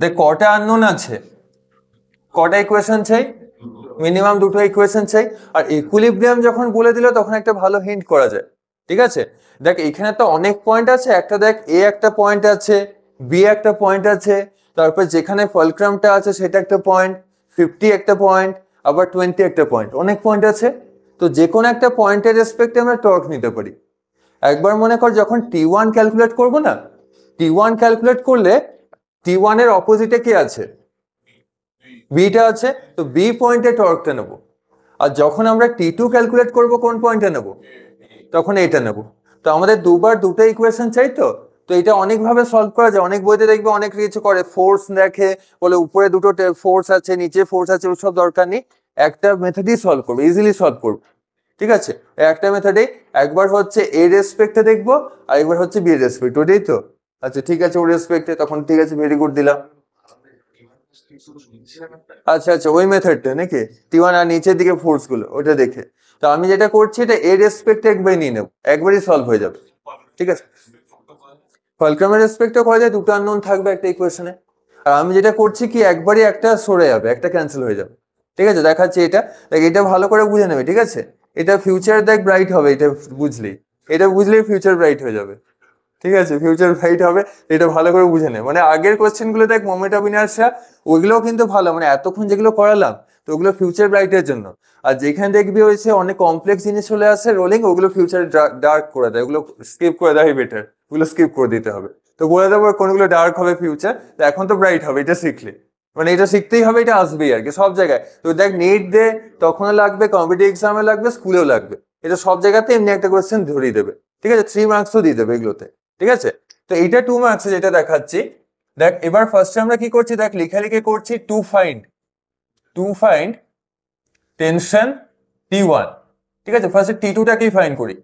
দেখ কটা আননোন আছে কটা ইকুয়েশন চাই মিনিমাম দুটো ইকুয়েশন চাই আর ইকুইলিব্রিয়াম যখন বলে দিল তখন একটা ভালো হিন্ট করা যায় ঠিক আছে দেখ এখানে তো অনেক পয়েন্ট আছে একটা দেখ এ একটা পয়েন্ট আছে বি একটা পয়েন্ট আছে তারপর যেখানে ফলক্রামটা আছে সেটা একটা পয়েন্ট ফিফটি একটা পয়েন্ট আবার টোয়েন্টি একটা পয়েন্ট অনেক পয়েন্ট আছে তো যে কোনো একটা পয়েন্টের রেসপেক্টে আমরা টর্ক নিতে পারি একবার মনে কর যখন টি ওয়ান ক্যালকুলেট করবো না টি ওয়ান ক্যালকুলেট করলে টি ওয়ানের অপোজিটে কে আছে বিটা আছে তো বি পয়েন্টে টর্কটা নেব আর যখন আমরা টি টু ক্যালকুলেট করবো কোন পয়েন্টে নেব তখন এইটা নেব তো আমাদের দুবার দুটো ইকুয়েশন চাই তো তো এটা অনেকভাবে সলভ করা যায় অনেক বইতে দেখবে অনেক কিছু করে ফোর্স দেখে বলে উপরে দুটো ফোর্স আছে নিচে ফোর্স আছে ওসব দরকার নেই একটা মেথডই সলভ করবে ইজিলি সলভ করবে ঠিক আছে একটা মেথডে একবার হচ্ছে এ রেসপেক্টে দেখবো আর একবার হচ্ছে বি রেসপেক্ট ওটাই তো আচ্ছা ঠিক আছে ও রেসপেক্টে তখন ঠিক আছে ভেরি গুড দিলাম আচ্ছা আচ্ছা ওই মেথডটা নাকি টিওয়ান আর নিচের দিকে ফোর্স গুলো ওটা দেখে তো আমি যেটা করছি এটা এ রেসপেক্টে একবারই নিয়ে নেবো একবারই সলভ হয়ে যাবে ঠিক আছে ফলক্রামের রেসপেক্টও করা যায় দুটো আননোন থাকবে একটা ইকুয়েশনে আর আমি যেটা করছি কি একবারই একটা সরে যাবে একটা ক্যান্সেল হয়ে যাবে ঠিক আছে দেখাচ্ছি এটা দেখ এটা ভালো করে বুঝে নেবে ঠিক আছে এটা ফিউচার দেখ ব্রাইট হবে এটা বুঝলেই এটা বুঝলেই ফিউচার ব্রাইট হয়ে যাবে ঠিক আছে ফিউচার ব্রাইট হবে এটা ভালো করে বুঝে নেবে মানে আগের কোয়েশ্চেনগুলো দেখ অফ ইনার্সিয়া ওইগুলোও কিন্তু ভালো মানে এতক্ষণ যেগুলো করালাম তো ওগুলো ফিউচার ব্রাইটের জন্য আর যেখানে দেখবি হয়েছে অনেক কমপ্লেক্স জিনিস চলে আসে রোলিং ওগুলো ফিউচার ডার্ক করে দেয় ওগুলো স্কিপ করে দেয় বেটার ওগুলো স্কিপ করে দিতে হবে তো বলে দেবো কোনগুলো ডার্ক হবে ফিউচার তো এখন তো ব্রাইট হবে এটা শিখলে মানে এটা শিখতেই হবে এটা আসবেই আর কি সব জায়গায় তো দেখ নেট দে তখনও লাগবে কম্পিটিভ এক্সামে লাগবে স্কুলেও লাগবে এটা সব জায়গাতে এমনি একটা কোয়েশ্চেন ধরিয়ে দেবে ঠিক আছে থ্রি মার্কসও দিয়ে দেবে এগুলোতে ঠিক আছে তো এইটা টু মার্কস যেটা দেখাচ্ছি দেখ এবার ফার্স্টে আমরা কি করছি দেখ লেখালেখি করছি to find to find tension T one ঠিক আছে ফার্স্টে টি টুটাকেই ফাইন করি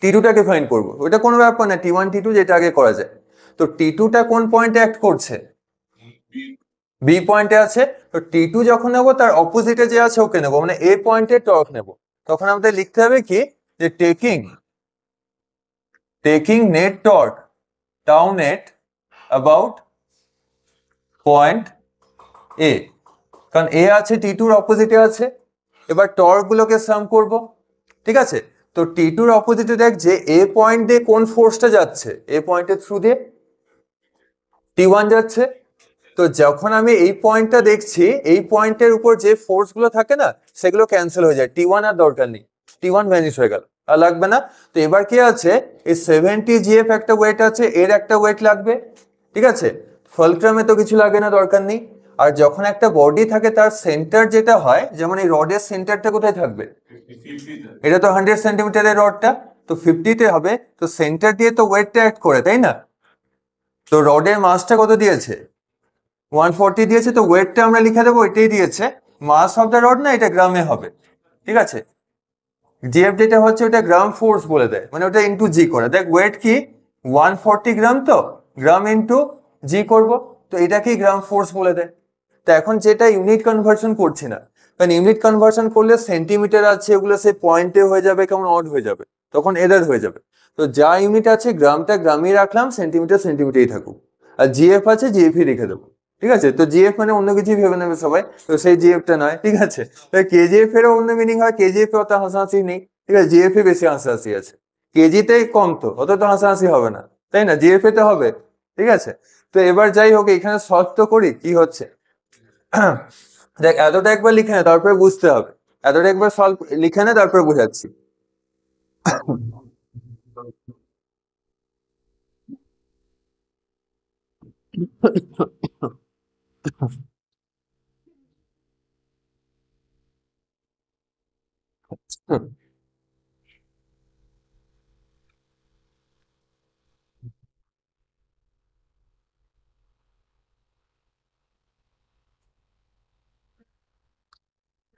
টি টুটাকে ফাইন করবো ওইটা কোনো ব্যাপার না টি ওয়ান টি টু যেটা আগে করা যায় তো টি টুটা কোন পয়েন্টে অ্যাক্ট করছে বি পয়েন্টে আছে তো টি টু যখন নেবো তার অপোজিটে যে আছে ওকে নেবো মানে এ পয়েন্টে টর্ক নেবো তখন আমাদের লিখতে হবে কি যে taking taking net torque town net about point A কারণ এ আছে টি টুর অপোজিটে আছে এবার টর্কগুলোকে সাম করব ঠিক আছে তো টি টুর অপোজিটে দেখ যে এ পয়েন্ট দিয়ে কোন ফোর্সটা যাচ্ছে এ পয়েন্টের থ্রু দিয়ে টি ওয়ান যাচ্ছে তো যখন আমি এই পয়েন্টটা দেখছি এই পয়েন্টের উপর যে ফোর্সগুলো থাকে না সেগুলো ক্যান্সেল হয়ে যায় টি ওয়ান আর দরকার নেই টি ওয়ান ভ্যানিশ হয়ে গেল আর লাগবে না তো এবার কি আছে এই সেভেন্টি জিএফ একটা ওয়েট আছে এর একটা ওয়েট লাগবে ঠিক আছে ফলক্রামে তো কিছু লাগে না দরকার নেই আর যখন একটা বডি থাকে তার সেন্টার যেটা হয় যেমন এই রডের সেন্টারটা কোথায় থাকবে এটা তো হান্ড্রেড সেন্টিমিটারের রডটা তো ফিফটিতে হবে তো সেন্টার দিয়ে তো ওয়েটটা অ্যাড করে তাই না তো রডের মাসটা কত দিয়েছে ওয়ান ফর্টি দিয়েছে তো ওয়েটটা আমরা লিখে দেবো এটাই দিয়েছে মাস অফ দ্য রড না এটা গ্রামে হবে ঠিক আছে জিএফ ডিটা হচ্ছে ওটা গ্রাম ফোর্স বলে দেয় মানে ওটা ইন্টু জি করে দেখ ওয়েট কি ওয়ান ফর্টি গ্রাম তো গ্রাম ইন্টু জি করবো তো এটাকেই গ্রাম ফোর্স বলে দেয় তো এখন যেটা ইউনিট কনভার্সন করছে না কারণ ইউনিট কনভার্সন করলে সেন্টিমিটার আছে ওগুলো সে পয়েন্টে হয়ে যাবে কেমন অড হয়ে যাবে তখন এরার হয়ে যাবে তো যা ইউনিট আছে গ্রামটা গ্রামে রাখলাম সেন্টিমিটার সেন্টিমিটারই থাকুক আর জিএফ আছে জিএফই রেখে দেবো ঠিক আছে তো জিএফ মানে অন্য কিছুই ভেবে নেবে সবাই তো সেই জিএফটা নয় ঠিক আছে কেজিএফ এরও অন্য মিনিং হয় কেজিএফ অত হাসাহাসি নেই ঠিক আছে জিএফ বেশি হাসাহাসি আছে কেজিতে কম তো অত তো হাসাহাসি হবে না তাই না জিএফ এ তো হবে ঠিক আছে তো এবার যাই হোক এখানে শর্ত করি কি হচ্ছে দেখ এতটা একবার লিখে না তারপরে বুঝতে হবে এতটা একবার সলভ লিখে নে তারপরে বোঝাচ্ছি হুম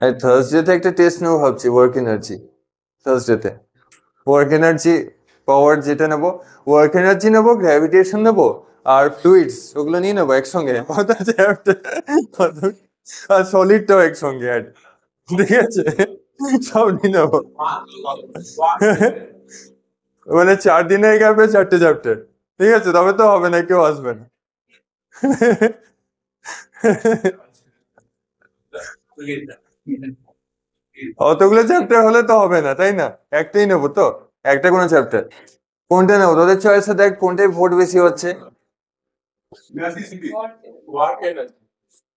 এই থার্সডেতে একটা টেস্ট নেবো ভাবছি ওয়ার্ক এনার্জি থার্সডেতে ওয়ার্ক এনার্জি পাওয়ার যেটা নেবো ওয়ার্ক এনার্জি নেবো গ্র্যাভিটেশন নেবো আর ফ্লুইডস ওগুলো নিয়ে নেবো একসঙ্গে আর সলিডটাও একসঙ্গে অ্যাড ঠিক আছে সব নিয়ে নেবো মানে চার দিনের গ্যাপে চারটে চ্যাপ্টার ঠিক আছে তবে তো হবে না কেউ আসবে না Okay. অতগুলো চ্যাপ্টার হলে তো হবে না তাই না একটাই নেবো তো একটা কোন চ্যাপ্টার কোনটা নেবো তোদের চয়েসে দেখ কোনটাই ভোট বেশি হচ্ছে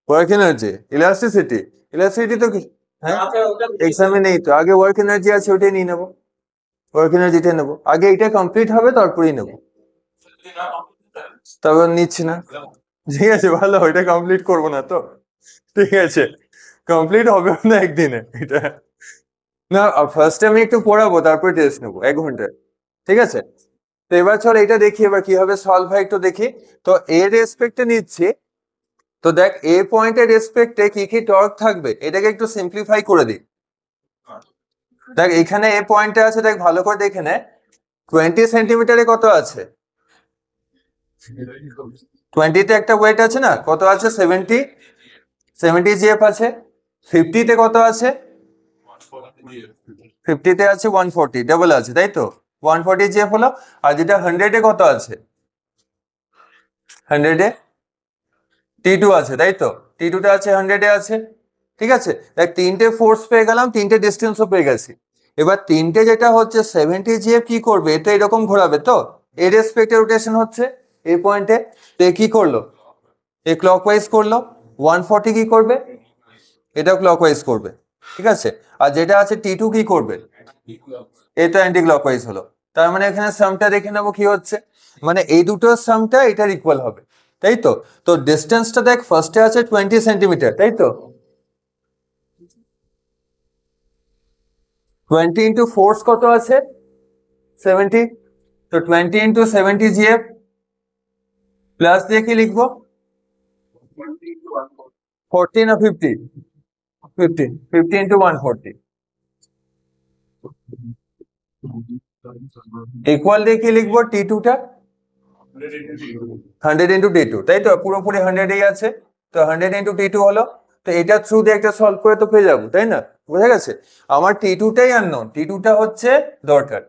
ওয়ার্ক এনার্জি ইলাস্টিসিটি ইলাস্টিসিটি তো হ্যাঁ এক্সামে নেই তো আগে ওয়ার্ক এনার্জি আছে ওটাই নিয়ে নেবো ওয়ার্ক এনার্জিটাই নেবো আগে এটা কমপ্লিট হবে তারপরেই নেবো তারপর নিচ্ছি না ঠিক আছে ভালো ওইটা কমপ্লিট করবো না তো ঠিক আছে কমপ্লিট হবে না একদিনে এটা না ফার্স্টে আমি একটু পড়াবো তারপরে টেস্ট নেবো এক ঘন্টায় ঠিক আছে তো এবার চল এটা দেখি এবার কি হবে সলভ হয় একটু দেখি তো এর রেসপেক্টে নিচ্ছি তো দেখ এ পয়েন্টের রেসপেক্টে কি কি টর্ক থাকবে এটাকে একটু সিম্পলিফাই করে দিই দেখ এখানে এ পয়েন্টে আছে দেখ ভালো করে দেখে নে টোয়েন্টি সেন্টিমিটারে কত আছে টোয়েন্টিতে একটা ওয়েট আছে না কত আছে সেভেন্টি সেভেন্টি জিএফ আছে ফিফটিতে কত আছে ফিফটিতে আছে ওয়ান ফোরটি ডবল আছে তাই তো ওয়ান ফোরটি জেফ হলো আর যেটা হান্ড্রেডে কত আছে হান্ড্রেডে টি টু আছে তাই তো টি টুটা আছে হান্ড্রেডে আছে ঠিক আছে দেখ তিনটে ফোর্স পেয়ে গেলাম তিনটে ডিস্টেন্সও পেয়ে গেছি এবার তিনটে যেটা হচ্ছে সেভেন্টি জিএফ কি করবে এটা এরকম ঘোরাবে তো এর রেসপেক্টে রোটেশন হচ্ছে এই পয়েন্টে তো কি করলো এ ক্লক ওয়াইজ করলো ওয়ান ফর্টি কি করবে এটাও ক্লকওয়াইজ করবে ঠিক আছে আর যেটা আছে টি টু কি করবে এটা অ্যান্টি ক্লকওয়াইজ হলো তার মানে এখানে সামটা দেখে নেবো কি হচ্ছে মানে এই দুটো সামটা এটার ইকুয়াল হবে তাই তো তো ডিস্টেন্সটা দেখ ফার্স্টে আছে টোয়েন্টি সেন্টিমিটার তাই তো টোয়েন্টি ইন্টু ফোর্স কত আছে সেভেন্টি তো twenty into seventy GF plus দিয়ে কি লিখবো ফোরটিন আর ফিফটি 15. 15 to 140. ইকুয়াল দিয়ে কি লিখবো টি টুটা হান্ড্রেড ইন্টু ডি টু তাই তো পুরোপুরি হান্ড্রেডেই আছে তো হান্ড্রেড ইন্টু টি টু হলো তো এটা থ্রু দিয়ে একটা সলভ করে তো পেয়ে যাবো তাই না বুঝা গেছে আমার টি টুটাই আননোন টি টুটা হচ্ছে দরকার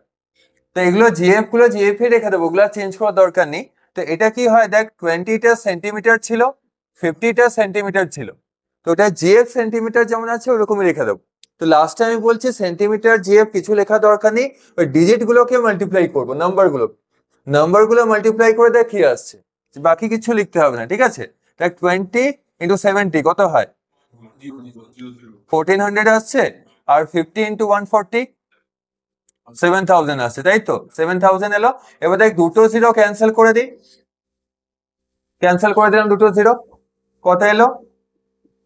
তো এগুলো জিএফ গুলো জিএফ এ রেখে দেবো ওগুলো চেঞ্জ করার দরকার নেই তো এটা কি হয় দেখ টোয়েন্টিটা সেন্টিমিটার ছিল ফিফটিটা সেন্টিমিটার ছিল তো ওটা জিএফ সেন্টিমিটার যেমন আছে ওরকমই রেখে দেবো তো লাস্ট আমি বলছি সেন্টিমিটার জিএফ কিছু লেখা দরকার নেই ওই ডিজিটগুলোকে মাল্টিপ্লাই করবো নাম্বারগুলো নাম্বারগুলো মাল্টিপ্লাই করে দেখি আসছে বাকি কিছু লিখতে হবে না ঠিক আছে দেখ টোয়েন্টি ইন্টু সেভেন্টি কত হয় ফোরটিন হান্ড্রেড আসছে আর fifty into one forty seven thousand আসছে তাই তো সেভেন থাউজেন্ড এলো এবার দেখ দুটো জিরো ক্যান্সেল করে দিই ক্যান্সেল করে দিলাম দুটো জিরো কত এলো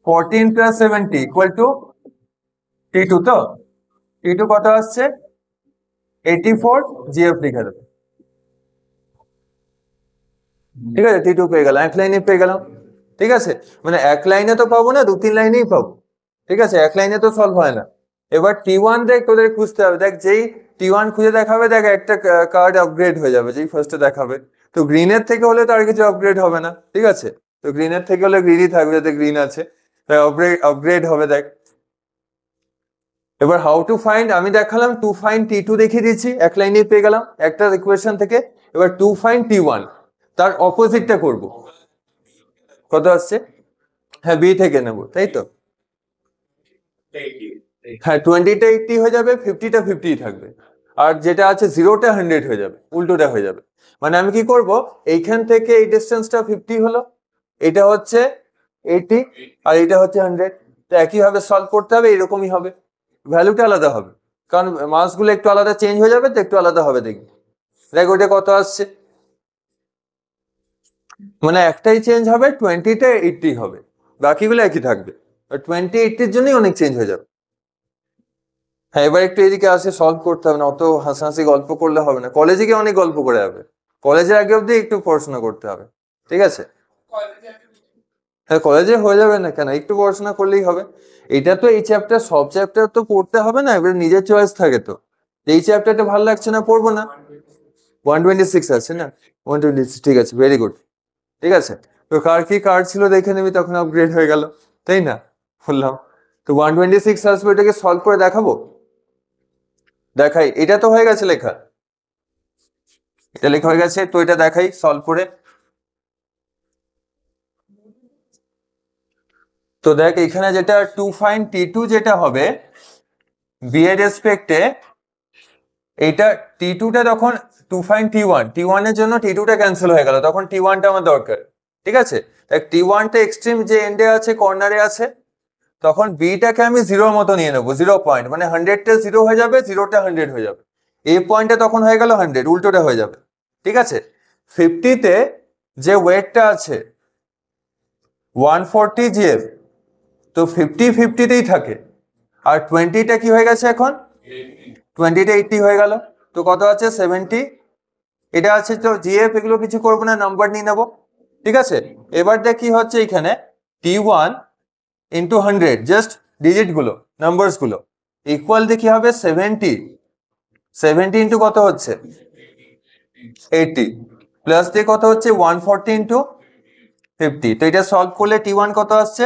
fourteen plus seventy equal to T two তো টি টু কত আসছে এইটি ফোর জিএফ লিখে দেবে ঠিক আছে টি টু পেয়ে গেলাম এক লাইনে পেয়ে গেলাম ঠিক আছে মানে এক লাইনে তো পাবো না দু তিন লাইনেই পাবো ঠিক আছে এক লাইনে তো সলভ হয় না এবার টি ওয়ান দেখ তোদের খুঁজতে হবে দেখ যেই টি ওয়ান খুঁজে দেখাবে দেখ একটা কার্ড আপগ্রেড হয়ে যাবে যেই ফার্স্টে দেখাবে তো গ্রিনের থেকে হলে তো আর কিছু আপগ্রেড হবে না ঠিক আছে তো গ্রিনের থেকে হলে গ্রিনই থাকবে যাতে গ্রিন আছে আপগ্রেড হ্যাঁ, আপগ্রেড হবে দেখ এবার হাউ টু ফাইন্ড আমি দেখালাম টু ফাইন্ড টি টু দেখিয়ে দিয়েছি এক লাইনে পেয়ে গেলাম একটা ইকুয়েশন থেকে এবার টু ফাইন্ড টি ওয়ান তার অপোজিটটা করব কত আসছে হ্যাঁ বি থেকে নেব তাই তো হ্যাঁ টোয়েন্টিটা এইটটি হয়ে যাবে ফিফটিটা ফিফটি থাকবে আর যেটা আছে জিরোটা হান্ড্রেড হয়ে যাবে উল্টোটা হয়ে যাবে মানে আমি কি করব এইখান থেকে এই ডিস্টেন্সটা ফিফটি হলো এটা হচ্ছে এইটি আর এটা হচ্ছে হান্ড্রেড তো একইভাবে সলভ করতে হবে এরকমই হবে ভ্যালুটা আলাদা হবে কারণ মাসগুলো একটু আলাদা চেঞ্জ হয়ে যাবে তো একটু আলাদা হবে দেখবি দেখ ওটা কত আসছে মানে একটাই চেঞ্জ হবে টোয়েন্টিটা এইটটি হবে বাকিগুলো একই থাকবে টোয়েন্টি এইটটির জন্যই অনেক চেঞ্জ হয়ে যাবে হ্যাঁ এবার একটু এদিকে আসে সলভ করতে হবে না অত হাসাহাসি গল্প করলে হবে না কলেজে গিয়ে অনেক গল্প করে যাবে কলেজের আগে অব্দি একটু পড়াশোনা করতে হবে ঠিক আছে হ্যাঁ কলেজে হয়ে যাবে না কেন একটু পড়াশোনা করলেই হবে এটা তো এই চ্যাপ্টার সব চ্যাপ্টার তো পড়তে হবে না এবার নিজের চয়েস থাকে তো এই চ্যাপ্টারটা ভালো লাগছে না পড়বো না ওয়ান টোয়েন্টি সিক্স আছে না ওয়ান টোয়েন্টি সিক্স ঠিক আছে ভেরি গুড ঠিক আছে তো কার কি কার্ড ছিল দেখে নিবি তখন আপগ্রেড হয়ে গেল তাই না বললাম তো ওয়ান টোয়েন্টি সিক্স আসবে এটাকে সলভ করে দেখাবো দেখাই এটা তো হয়ে গেছে লেখা এটা লেখা হয়ে গেছে তো এটা দেখাই সলভ করে তো দেখ এখানে যেটা টু ফাইন টি টু যেটা হবে বি রেসপেক্টে এইটা টি টুটা তখন to find T one T ওয়ানের জন্য টি টুটা ক্যান্সেল হয়ে গেল তখন টি ওয়ানটা আমার দরকার ঠিক আছে দেখ টি ওয়ানটা এক্সট্রিম যে এন্ডে আছে কর্নারে আছে তখন বিটাকে আমি জিরোর মতো নিয়ে নেবো জিরো পয়েন্ট মানে হান্ড্রেডটা জিরো হয়ে যাবে জিরোটা হান্ড্রেড হয়ে যাবে এ পয়েন্টটা তখন হয়ে গেল হান্ড্রেড উল্টোটা হয়ে যাবে ঠিক আছে ফিফটিতে যে ওয়েটটা আছে ওয়ান ফোরটি জিএফ তো ফিফটি ফিফটিতেই থাকে আর টোয়েন্টিটা কি হয়ে গেছে এখন টোয়েন্টিটা এইটটি হয়ে গেল তো কত আছে সেভেন্টি এটা আছে তো জিএফ এগুলো কিছু করবো না নাম্বার নিয়ে নেবো ঠিক আছে এবার দেখ কি হচ্ছে এখানে T one into hundred just ডিজিটগুলো নাম্বারসগুলো ইকুয়াল দেখি হবে সেভেন্টি সেভেন্টি ইন্টু কত হচ্ছে এইটটি প্লাস দিয়ে কত হচ্ছে ওয়ান ফোরটি ইন্টু ফিফটি তো এটা সলভ করলে টি ওয়ান কত আসছে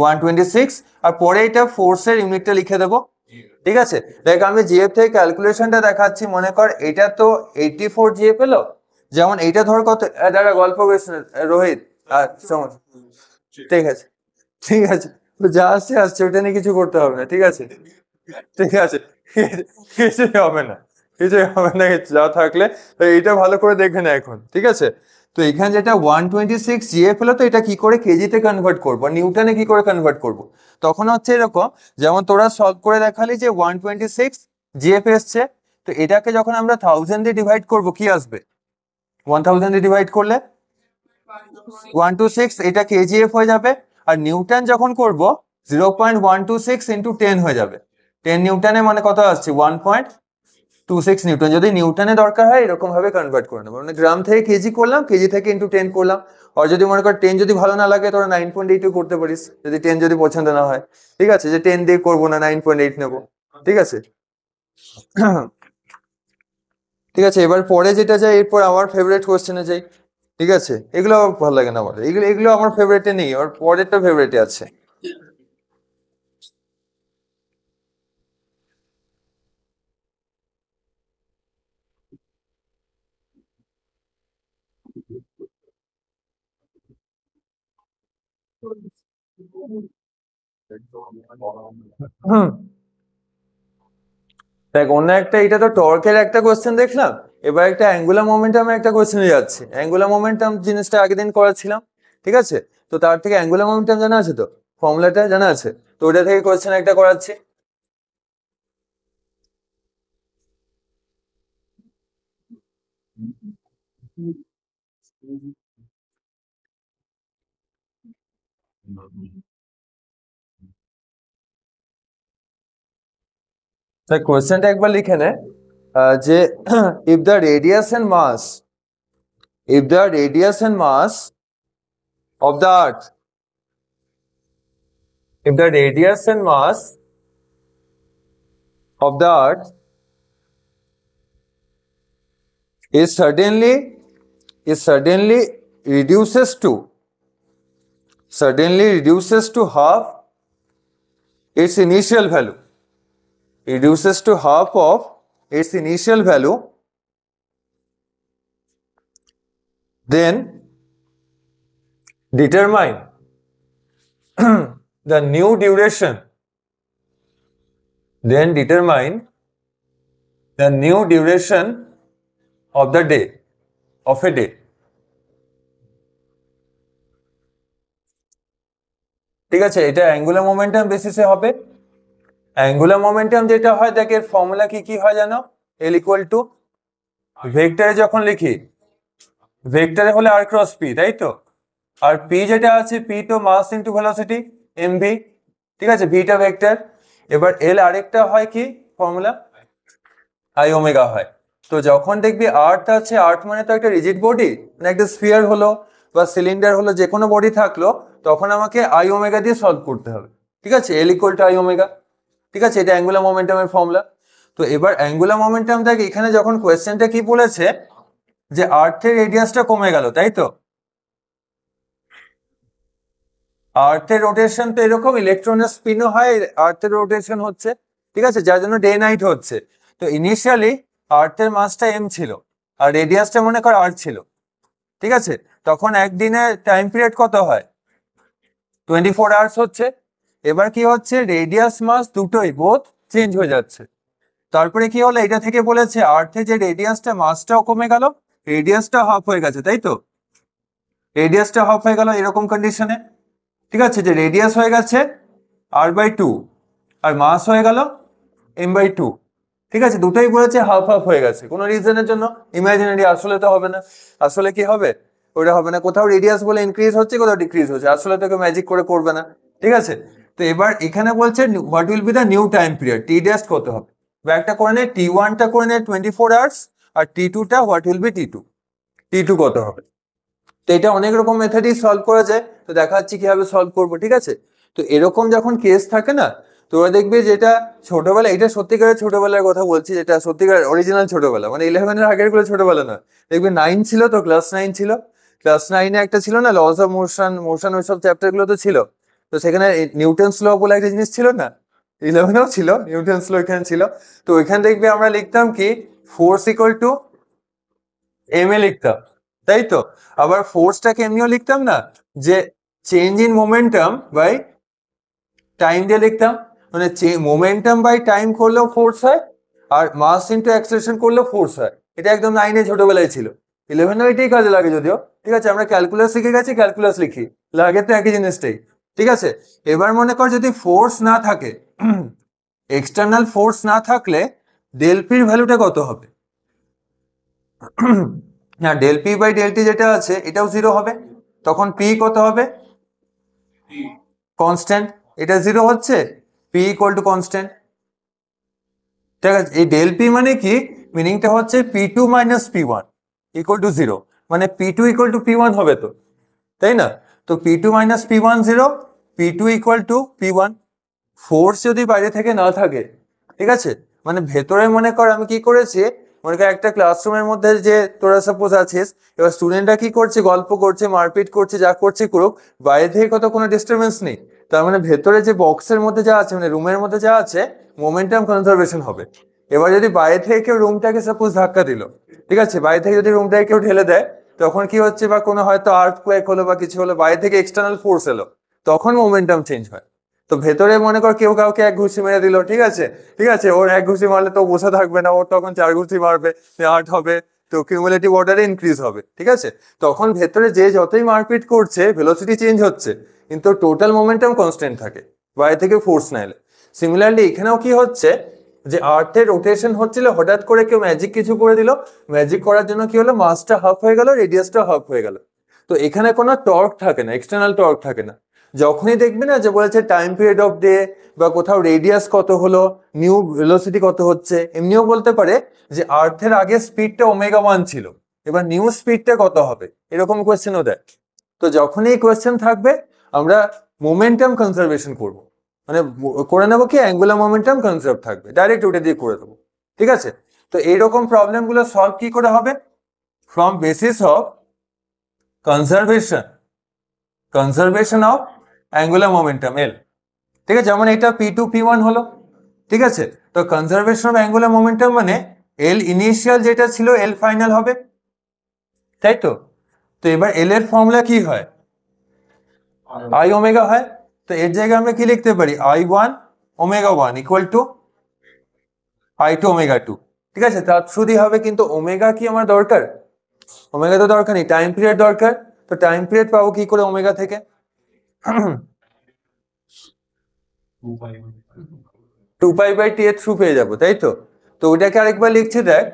ওয়ান টোয়েন্টি সিক্স আর পরে এটা ফোর্সের ইউনিটটা লিখে দেবো ঠিক আছে দেখ আমি জিএফ থেকে ক্যালকুলেশনটা দেখাচ্ছি মনে কর এটা তো এইটটি ফোর জিএফ এলো যেমন এটা ধর কত দাদা গল্প রোহিত আর ঠিক আছে ঠিক আছে যা আসছে আসছে ওটা নিয়ে কিছু করতে হবে না ঠিক আছে ঠিক আছে কিছুই হবে না কিছুই হবে না যা থাকলে এইটা ভালো করে দেখবে না এখন ঠিক আছে তো এখানে যেটা ওয়ান টোয়েন্টি সিক্স জিএফ হলো তো এটা কি করে কেজিতে কনভার্ট করবো নিউটনে কি করে কনভার্ট করব। তখন হচ্ছে এরকম যেমন তোরা সলভ করে দেখালি যে ওয়ান টোয়েন্টি সিক্স জিএফ এসছে তো এটাকে যখন আমরা থাউজেন্ডে ডিভাইড করব কি আসবে ওয়ান দিয়ে ডিভাইড করলে ওয়ান টু সিক্স এটা কেজিএফ হয়ে যাবে আর নিউটন যখন করব zero point one two six into ten হয়ে যাবে টেন নিউটনে মানে কত আসছে one point two six newton যদি নিউটনে দরকার হয় এরকম ভাবে কনভার্ট করে নেবো মানে গ্রাম থেকে কেজি করলাম কেজি থেকে ইন্টু টেন করলাম আর যদি মনে কর টেন যদি ভালো না লাগে তোরা নাইন পয়েন্ট এইটও করতে পারিস যদি টেন যদি পছন্দ না হয় ঠিক আছে যে টেন দিয়ে করবো না নাইন পয়েন্ট এইট নেবো ঠিক আছে ঠিক আছে এবার পরে যেটা যায় এরপর আমার ফেভারিট কোয়েশ্চেনে যাই ঠিক আছে এগুলো ভালো লাগে না আমার এগুলো এগুলো আমার ফেভারিটে নেই আমার পরেরটা ফেভারিটে আছে দেখ অন্য একটা এটা তো টর্কের একটা কোয়েশ্চেন দেখলাম এবার একটা অ্যাঙ্গুলার মোমেন্টামে একটা কোয়েশ্চেনে যাচ্ছে অ্যাঙ্গুলার মোমেন্টাম জিনিসটা আগের দিন করাছিলাম ঠিক আছে তো তার থেকে অ্যাঙ্গুলার মোমেন্টাম জানা আছে তো ফর্মুলাটা জানা আছে তো ওটা থেকে কোয়েশ্চেন একটা করাচ্ছি Mm-hmm. তাই কোয়েশ্চেনটা একবার লিখে নে যে if the radius and mass if the radius and mass of the earth if the radius and mass of the earth is suddenly is suddenly reduces to suddenly reduces to half its initial value reduces to half of its initial value, then determine the new duration. Then determine the new duration of the day, of a day. ঠিক আছে এটা angular momentum বেসিসে হবে angular momentum যেটা হয় দেখ এর formula কি কি হয় জানো এল ইকুয়াল টু ভেক্টরে যখন লিখি ভেক্টরে হলে আর ক্রস পি তাই তো আর পি যেটা আছে পি তো মাস ইন্টু ভেলোসিটি এম ঠিক আছে ভিটা ভেক্টর এবার এল আরেকটা হয় কি ফর্মুলা আই ওমেগা হয় তো যখন দেখবি আর্থ আছে আর্থ মানে তো একটা রিজিড বডি মানে একটা স্পিয়ার হলো বা সিলিন্ডার হলো যে কোনো বডি থাকলো তখন আমাকে আই ওমেগা দিয়ে সলভ করতে হবে ঠিক আছে L equal to I omega ঠিক আছে এটা অ্যাঙ্গুলার মোমেন্টামের ফর্মুলা তো এবার অ্যাঙ্গুলার মোমেন্টাম দেখ এখানে যখন কোয়েশ্চেনটা কি বলেছে যে আর্থের রেডিয়াসটা কমে গেল তাই তো আর্থের রোটেশন তো এরকম ইলেকট্রনের স্পিনও হয় আর্থের রোটেশন হচ্ছে ঠিক আছে যার জন্য ডে নাইট হচ্ছে তো ইনিশিয়ালি আর্থের মাসটা এম ছিল আর রেডিয়াসটা মনে কর আর ছিল ঠিক আছে তখন একদিনে টাইম পিরিয়ড কত হয় টোয়েন্টি ফোর আওয়ার্স হচ্ছে এবার কি হচ্ছে রেডিয়াস মাস দুটোই বোধ চেঞ্জ হয়ে যাচ্ছে তারপরে কি হলো এটা থেকে বলেছে আর্থে যে রেডিয়াসটা মাসটাও কমে গেল রেডিয়াসটা হাফ হয়ে গেছে তাই তো রেডিয়াসটা হাফ হয়ে গেল এরকম কন্ডিশনে ঠিক আছে যে রেডিয়াস হয়ে গেছে আর বাই টু আর মাস হয়ে গেল এম বাই টু ঠিক আছে দুটোই বলেছে হাফ হাফ হয়ে গেছে কোনো রিজনের জন্য ইমাজিনারি আসলে তো হবে না আসলে কি হবে ওটা হবে না কোথাও রেডিয়াস বলে ইনক্রিজ হচ্ছে কোথাও ডিক্রিজ হচ্ছে আসলে কেউ ম্যাজিক করে করবে না ঠিক আছে তো এবার এখানে বলছে what will be the new time period T dash কত হবে একটা করে নেয় টি ওয়ানটা করে নেয় টোয়েন্টি ফোর আওয়ার্স আর টি টুটা what will be T two T two কত হবে তো এটা অনেক রকম মেথডই সলভ করা যায় তো দেখা যাচ্ছে কিভাবে সলভ করবো ঠিক আছে তো এরকম যখন কেস থাকে না তোরা দেখবে যেটা ছোটবেলা এটা সত্যিকারের ছোটবেলার কথা বলছি যেটা সত্যিকার অরিজিনাল ছোটবেলা মানে ইলেভেনের আগের গুলো ছোটবেলা না দেখবে নাইন ছিল তো ক্লাস নাইন ছিল ক্লাস নাইনে একটা ছিল না লস অফ মোশন মোশন ওইসব চ্যাপ্টারগুলো তো ছিল তো সেখানে নিউটন্স ল বলে একটা জিনিস ছিল না ইলেভেনও ছিল নিউটন্স ল এখানে ছিল তো ওইখানে দেখবে আমরা লিখতাম কি force equal to M A লিখতাম তাই তো আবার ফোর্সটাকে এমনিও লিখতাম না যে change in momentum by time দিয়ে লিখতাম মানে মোমেন্টাম বাই টাইম করলেও ফোর্স হয় আর মাস ইন্টু অ্যাক্সেলেশন করলেও ফোর্স হয় এটা একদম নাইনে ছোটবেলায় ছিল ইলেভেনও এটাই কাজে লাগে যদিও ঠিক আছে আমরা ক্যালকুলাস শিখে গেছি ক্যালকুলাস লিখি লাগে তো একই জিনিসটাই ঠিক আছে এবার মনে কর যদি ফোর্স না থাকে এক্সটার্নাল ফোর্স না থাকলে ডেলপির ভ্যালুটা কত হবে না ডেলপি বাই ডেলটি যেটা আছে এটাও জিরো হবে তখন পি কত হবে কনস্ট্যান্ট এটা জিরো হচ্ছে পি ইকোয়াল টু কনস্ট্যান্ট ঠিক আছে এই ডেল পি মানে কি মিনিংটা হচ্ছে P two minus P one equal to zero মানে P two equal to P one হবে তো তাই না তো P two minus P one zero P two equal to P one force যদি বাইরে থেকে না থাকে ঠিক আছে মানে ভেতরে মনে কর আমি কি করেছি মনে কর একটা ক্লাসরুমের মধ্যে যে তোরা সাপোজ আছিস এবার স্টুডেন্টরা কি করছে গল্প করছে মারপিট করছে যা করছে করুক বাইরে থেকে কত কোনো ডিস্টারবেন্স নেই তার মানে ভেতরে যে বক্সের মধ্যে যা আছে মানে রুমের মধ্যে যা আছে মোমেন্টাম কনজারভেশন হবে এবার যদি বাইরে থেকে কেউ রুমটাকে সাপোজ ধাক্কা দিল ঠিক আছে বাইরে থেকে যদি রুমটাকে কেউ ঢেলে দেয় তখন কি হচ্ছে বা কোনো হয়তো আর্থ কোয়েক হলো বা কিছু হলো বাইরে থেকে এক্সটার্নাল ফোর্স এলো তখন মোমেন্টাম চেঞ্জ হয় তো ভেতরে মনে কর কেউ কাউকে এক ঘুষি মেরে দিল ঠিক আছে ঠিক আছে ওর এক ঘুষি মারলে তো বসে থাকবে না ওর তখন চার ঘুষি মারবে আর্ট হবে তো কিউমুলেটিভ অর্ডারে ইনক্রিজ হবে ঠিক আছে তখন ভেতরে যে যতই মারপিট করছে ভেলোসিটি চেঞ্জ হচ্ছে কিন্তু টোটাল মোমেন্টাম কনস্ট্যান্ট থাকে বাইরে থেকে ফোর্স না এলে সিমিলারলি এখানেও কি হচ্ছে যে আর্থের রোটেশন হচ্ছিল হঠাৎ করে কেউ ম্যাজিক কিছু করে দিল ম্যাজিক করার জন্য কি হলো মাসটা হাফ হয়ে গেল রেডিয়াসটা হাফ হয়ে গেল তো এখানে কোনো টর্ক থাকে না এক্সটার্নাল টর্ক থাকে না যখনই দেখবে না যে বলেছে টাইম পিরিয়ড অফ ডে বা কোথাও রেডিয়াস কত হলো নিউ ভেলোসিটি কত হচ্ছে এমনিও বলতে পারে যে আর্থের আগে স্পিডটা ওমেগা ওয়ান ছিল এবার নিউ স্পিডটা কত হবে এরকম কোয়েশ্চেনও দেয় তো যখনই কোয়েশ্চেন থাকবে আমরা মোমেন্টাম কনজারভেশন করবো মানে করে নেবো কি অ্যাঙ্গুলার মোমেন্টাম কনসেপ্ট থাকবে ডাইরেক্ট ওটা দিয়ে করে দেবো ঠিক আছে তো এইরকম প্রবলেমগুলো সলভ কি করে হবে from basis of conservation conservation of angular momentum L ঠিক আছে যেমন এটা পি টু পি ওয়ান হলো ঠিক আছে তো কনজারভেশন অফ অ্যাঙ্গুলার মোমেন্টাম মানে এল ইনিশিয়াল যেটা ছিল এল ফাইনাল হবে তাই তো তো এবার এল এর ফর্মুলা কি হয় আই ওমেগা হয় তো এর জায়গায় আমরা কি লিখতে পারি I one omega one equal to I two omega two ঠিক আছে তার থ্রু হবে কিন্তু ওমেগা কি আমার দরকার ওমেগা তো দরকার নেই টাইম পিরিয়ড দরকার তো টাইম পিরিয়ড পাবো কি করে ওমেগা থেকে টু পাই বাই টি এর থ্রু পেয়ে যাবো তাই তো তো ওইটাকে আরেকবার লিখছি দেখ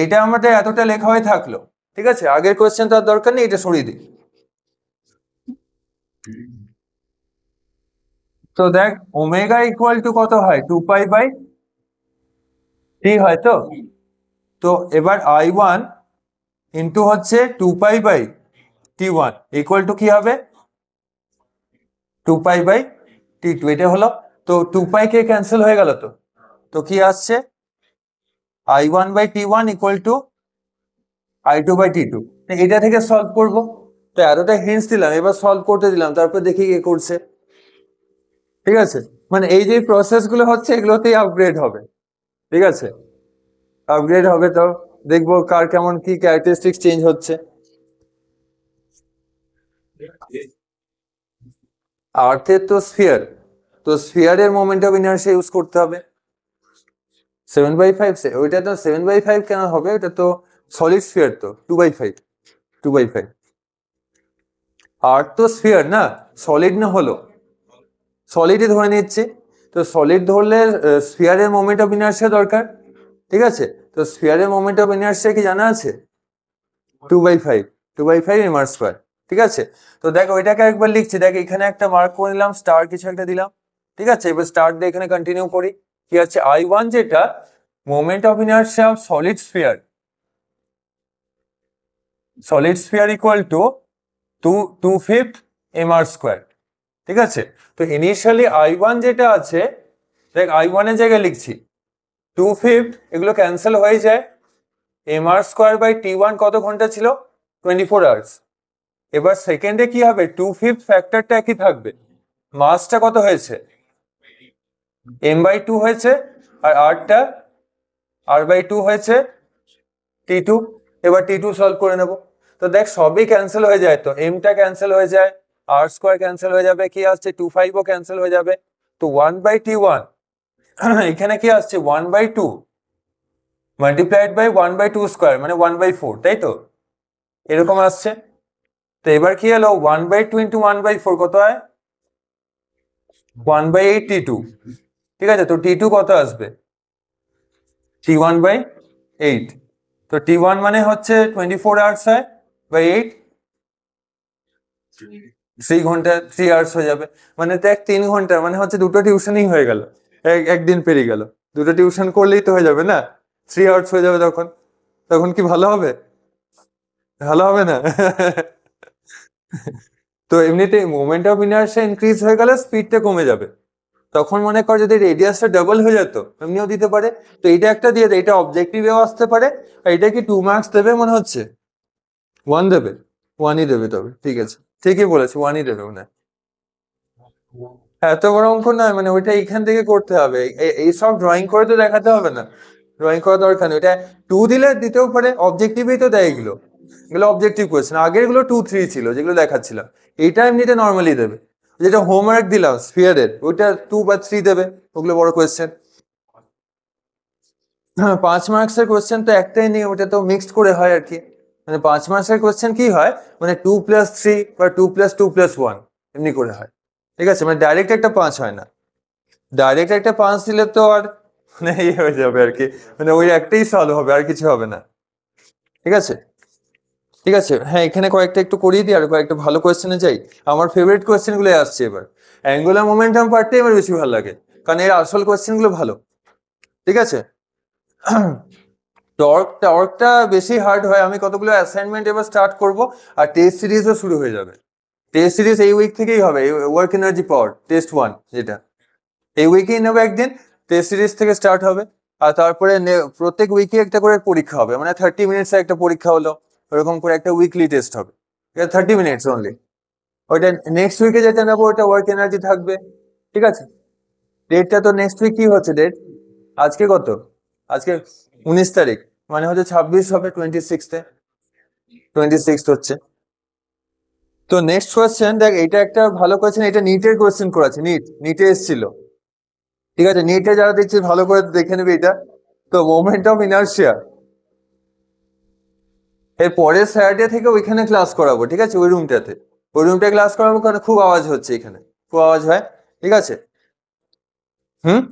এটা আমাদের এতটা লেখা হয়ে থাকলো ঠিক আছে আগের কোয়েশ্চেন তো আর দরকার নেই এটা সরিয়ে দিই তো দেখ ওমেগা ইকুয়াল টু কত হয় টু পাই বাই টি হয় তো তো এবার আই ওয়ান ইন্টু হচ্ছে two pi by T one equal to কি হবে two pi by T two এটা হলো তো টু পাই কে ক্যান্সেল হয়ে গেল তো তো কি আসছে I one by T one equal to I two by T two এটা থেকে সলভ করবো তো এতটা হিন্স দিলাম এবার সলভ করতে দিলাম তারপর দেখি কে করছে ঠিক আছে মানে এই যে প্রসেসগুলো হচ্ছে এগুলোতেই আপগ্রেড হবে ঠিক আছে আপগ্রেড হবে তো দেখবো কার কেমন কি ক্যারেক্টারিস্টিক্স চেঞ্জ হচ্ছে আর্থের তো স্ফিয়ার তো স্ফিয়ারের মোমেন্ট অফ ইনার্সিয়া ইউজ করতে হবে সেভেন বাই ফাইভ ওইটা তো সেভেন বাই ফাইভ কেন হবে ওইটা তো সলিড স্ফিয়ার তো two by five two by five earth তো স্ফিয়ার না সলিড না হলো সলিডই ধরে নিচ্ছে তো সলিড ধরলে স্পিয়ারের মোমেন্ট অফ ইনার্সিয়া দরকার ঠিক আছে তো স্পিয়ারের মোমেন্ট অফ ইনার্সিয়া কি জানা আছে two by five two by five R square ঠিক আছে তো দেখো এটাকে একবার লিখছি দেখ এখানে একটা মার্ক করে নিলাম স্টার কিছু একটা দিলাম ঠিক আছে এবার স্টার দিয়ে এখানে কন্টিনিউ করি কি আছে আই ওয়ান যেটা moment of inertia of solid sphere solid sphere equal to two two fifth M R square ঠিক আছে তো ইনিশিয়ালি আই ওয়ান যেটা আছে দেখ আই ওয়ানের জায়গায় লিখছি টু ফিফথ এগুলো ক্যান্সেল হয়ে যায় M R square by T one কত ঘন্টা ছিল টোয়েন্টি ফোর আওয়ার্স এবার সেকেন্ডে কি হবে টু ফিফথ ফ্যাক্টরটা একই থাকবে মাসটা কত হয়েছে এম বাই টু হয়েছে আর আরটা আর বাই টু হয়েছে টি টু এবার টি টু সলভ করে নেব তো দেখ সবই ক্যান্সেল হয়ে যায় তো এমটা ক্যান্সেল হয়ে যায় আর স্কোয়ার ক্যান্সেল হয়ে যাবে কি আসছে টু ফাইভও ক্যান্সেল হয়ে যাবে তো ওয়ান বাই টি ওয়ান এখানে কি আসছে one by two multiplied by one by two square মানে ওয়ান বাই ফোর তাই তো এরকম আসছে তো এবার কি হলো one by two into one by four কত হয় one by eight T two ঠিক আছে তো টি টু কত আসবে টি ওয়ান বাই এইট তো টি ওয়ান মানে হচ্ছে টোয়েন্টি ফোর আওয়ার্স হয় বাই এইট থ্রি ঘন্টা থ্রি আওয়ার্স হয়ে যাবে মানে তো এক তিন ঘন্টা মানে হচ্ছে দুটো টিউশনই হয়ে গেল এক একদিন পেরিয়ে গেল দুটো টিউশন করলেই তো হয়ে যাবে না থ্রি আওয়ার্স হয়ে যাবে তখন তখন কি ভালো হবে ভালো হবে না তো এমনিতে মোমেন্ট অফ ইনার্সিয়া ইনক্রিজ হয়ে গেলে স্পিডটা কমে যাবে তখন মনে কর যদি রেডিয়াসটা ডাবল হয়ে যেত এমনিও দিতে পারে তো এটা একটা দিয়ে দেয় এটা অবজেক্টিভেও আসতে পারে আর এটা কি টু মার্কস দেবে মনে হচ্ছে ওয়ান দেবে ওয়ানই দেবে তবে ঠিক আছে ঠিকই বলেছি ওয়ান দেবে মনে হ্যাঁ বড় অঙ্ক নয় মানে ওইটা এখান থেকে করতে হবে এইসব ড্রয়িং করে তো দেখাতে হবে না ড্রয়িং করা দরকার নেই ওটা টু দিলে দিতেও পারে অবজেক্টিভই তো দেয় এগুলো এগুলো অবজেক্টিভ কোয়েশ্চেন আগের গুলো টু থ্রি ছিল যেগুলো দেখাচ্ছিলাম এটা এমনিতে নর্মালি দেবে যেটা হোমওয়ার্ক দিলাম স্পিয়ারের ওইটা টু বা থ্রি দেবে ওগুলো বড় কোয়েশ্চেন হ্যাঁ পাঁচ মার্কসের কোয়েশ্চেন তো একটাই নেই ওটা তো মিক্সড করে হয় আর কি মানে পাঁচ মার্কসের কোয়েশ্চেন কি হয় মানে টু প্লাস থ্রি বা two plus two plus one এমনি করে হয় ঠিক আছে মানে ডাইরেক্ট একটা পাঁচ হয় না ডাইরেক্ট একটা পাঁচ দিলে তো আর মানে ইয়ে হয়ে যাবে আর কি মানে ওই একটাই সলভ হবে আর কিছু হবে না ঠিক আছে ঠিক আছে হ্যাঁ এখানে কয়েকটা একটু করিয়ে দিই আর কয়েকটা ভালো কোয়েশ্চেনে যাই আমার ফেভারিট কোয়েশ্চেনগুলো আসছে এবার অ্যাঙ্গুলার মোমেন্টাম পার্টটাই আমার বেশি ভালো লাগে কারণ এর আসল কোয়েশ্চেনগুলো ভালো ঠিক আছে তো অর্কটা অর্কটা বেশি হার্ড হয় আমি কতগুলো অ্যাসাইনমেন্ট এবার স্টার্ট করব আর টেস্ট সিরিজও শুরু হয়ে যাবে টেস্ট সিরিজ এই উইক থেকেই হবে work energy power test one যেটা এই উইকেই নেবো একদিন টেস্ট সিরিজ থেকে স্টার্ট হবে আর তারপরে প্রত্যেক উইকে একটা করে পরীক্ষা হবে মানে থার্টি মিনিটসে একটা পরীক্ষা হলো ওরকম করে একটা উইকলি টেস্ট হবে এটা থার্টি মিনিটস অনলি ওইটা নেক্সট উইকে যেটা নেবো ওটা ওয়ার্ক এনার্জি থাকবে ঠিক আছে ডেটটা তো নেক্সট উইক কি হচ্ছে ডেট আজকে কত আজকে উনিশ তারিখ মানে হচ্ছে ছাব্বিশ হবে টোয়েন্টি সিক্সথে টোয়েন্টি সিক্স হচ্ছে তো নেক্সট কোয়েশ্চেন দেখ এটা একটা ভালো কোয়েশ্চেন এটা নিটের কোয়েশ্চেন করেছে নিট নিটে এসেছিল ঠিক আছে নিটে যারা দেখছি ভালো করে দেখে নেবে এটা তো মোমেন্ট অফ ইনার্সিয়া এর পরের স্যারডে থেকে ওইখানে ক্লাস করাবো ঠিক আছে ওই রুমটাতে ওই রুমটায় ক্লাস করাবো কারণ খুব আওয়াজ হচ্ছে এখানে খুব আওয়াজ হয় ঠিক আছে হুম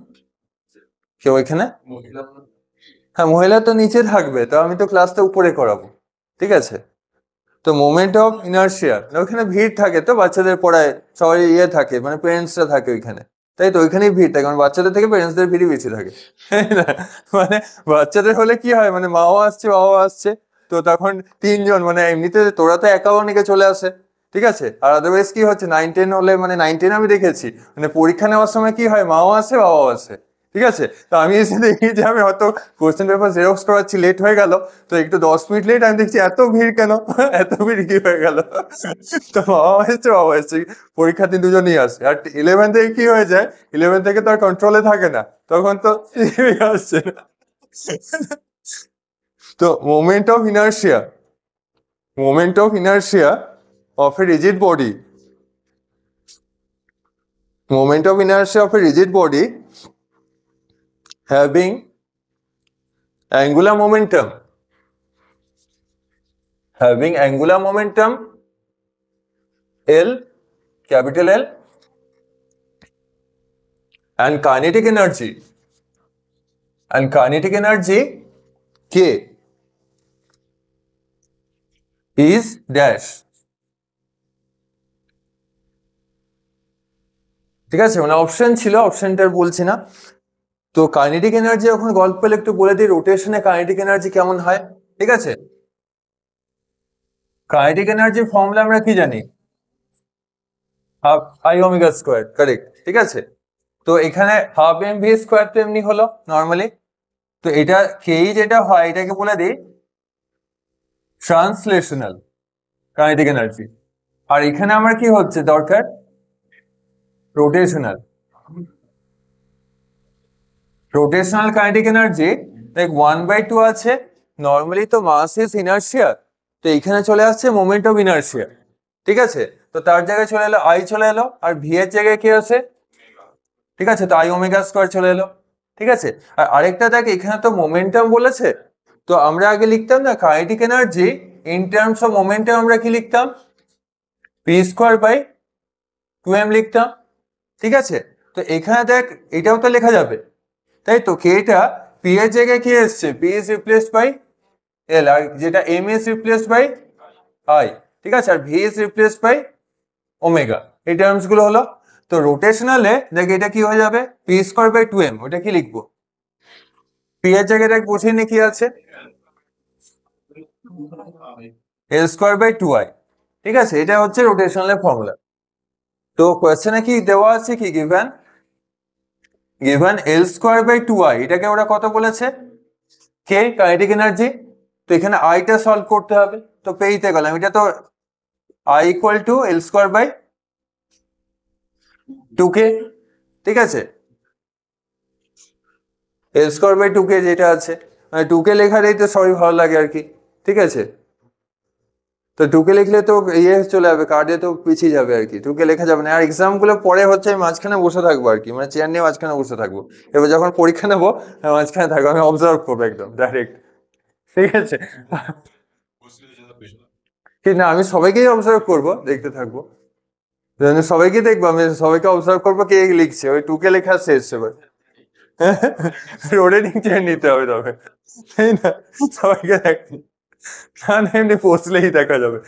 কেউ ওইখানে হ্যাঁ মহিলা তো নিচে থাকবে তো আমি তো ক্লাসটা উপরে করাবো ঠিক আছে তো মোমেন্ট অফ ইনার্সিয়া ওইখানে ভিড় থাকে তো বাচ্চাদের পড়ায় সবাই ইয়ে থাকে মানে পেরেন্টসরা থাকে ওইখানে তাই তো ওইখানেই ভিড় থাকে মানে বাচ্চাদের থেকে পেরেন্টসদের ভিড়ই বেশি থাকে মানে বাচ্চাদের হলে কি হয় মানে মাও আসছে বাবাও আসছে তো তখন তিনজন মানে এমনিতে তোরা তো একা অনেকে চলে আসে ঠিক আছে আর আদারওয়াইজ কি হচ্ছে নাইন টেন হলে মানে নাইন টেন আমি দেখেছি মানে পরীক্ষা নেওয়ার সময় কি হয় মাও আসে বাবাও আসে ঠিক আছে তো আমি এসে দেখি যে আমি হয়তো কোশ্চেন পেপার জেরক্স করাচ্ছি লেট হয়ে গেল তো একটু দশ মিনিট লেট আমি দেখছি এত ভিড় কেন এত ভিড় কি হয়ে গেল তো বাবা এসছে বাবা এসছে পরীক্ষা দিন দুজনেই আসে আর ইলেভেন থেকে কি হয়ে যায় ইলেভেন থেকে তো আর কন্ট্রোলে থাকে না তখন তো আসছে না তো moment of inertia moment of inertia of a rigid body moment of inertia of a rigid body having angular momentum having angular momentum L capital L and kinetic energy and kinetic energy K is dash ঠিক আছে মানে option ছিল অপশনটার বলছি না তো kinetic energy এখন গল্প একটু বলে দিই রোটেশনে কাইনেটিক এনার্জি কেমন হয় ঠিক আছে কাইনেটিক এনার্জি ফর্মুলা আমরা কি জানি half I omega square correct ঠিক আছে তো এখানে হাফ এম ভি স্কোয়ার তো এমনি হলো নর্মালি তো এটা কেই যেটা হয় এটাকে বলে দিই ট্রান্সলেশনাল কাইনেটিক এনার্জি আর এখানে আমার কি হচ্ছে দরকার rotational rotational kinetic energy like 1 by 2 আছে নর্মালি তো মাস ইজ ইনার্শিয়া তো এইখানে চলে আসছে মোমেন্ট অফ ইনার্শিয়া ঠিক আছে তো তার জায়গায় চলে এলো আই চলে এলো আর ভি এর জায়গায় কি আছে ঠিক আছে তো আই ওমেগা স্কোয়ার চলে এলো ঠিক আছে আর আরেকটা দেখ এখানে তো মোমেন্টাম বলেছে তো আমরা আগে লিখতাম না kinetic energy in terms of momentum আমরা কি লিখতাম P square by two M লিখতাম ঠিক আছে তো এখানে দেখ এটাও তো লেখা যাবে তাই তো এটা পি এর জায়গায় কি এসছে P is replaced by L আর যেটা M is replaced by I ঠিক আছে আর V is replaced by omega এই গুলো হলো তো রোটেশনালে দেখ এটা কি হয়ে যাবে P square by two M ওটা কি লিখবো পি এর জায়গায় দেখ বসিয়ে নি কি আছে L square by two I ঠিক আছে এটা হচ্ছে রোটেশনালের ফর্মুলা তো কোয়েশ্চেনে কি দেওয়া আছে কি given given L square by two I এটাকে ওরা কত বলেছে কে কাইনেটিক এনার্জি তো এখানে আইটা সলভ করতে হবে তো পেইতে গেলাম এটা তো I equal to L square by two K ঠিক আছে L square by two K যেটা আছে মানে টু কে লেখারই তো সবই ভালো লাগে আর কি ঠিক আছে তো ঢুকে লিখলে তো ইয়ে চলে যাবে কার্ডে তো পিছিয়ে যাবে আর কি ঢুকে লেখা যাবে না আর এক্সামগুলো পরে হচ্ছে আমি মাঝখানে বসে থাকবো আর কি মানে চেয়ার নিয়ে মাঝখানে বসে থাকবো এবার যখন পরীক্ষা নেবো মাঝখানে থাকবো আমি অবজার্ভ করবো একদম ডাইরেক্ট ঠিক আছে কিন্তু না আমি সবাইকেই অবজার্ভ করবো দেখতে থাকবো মানে সবাইকে দেখবো আমি সবাইকে অবজার্ভ করবো কে লিখছে ওই টুকে লেখা শেষ এবার রোডে হ্যাঁ? নিতে হবে তবে তাই না সবাইকে দেখ প্ল্যান এমনি পৌঁছলেই দেখা যাবে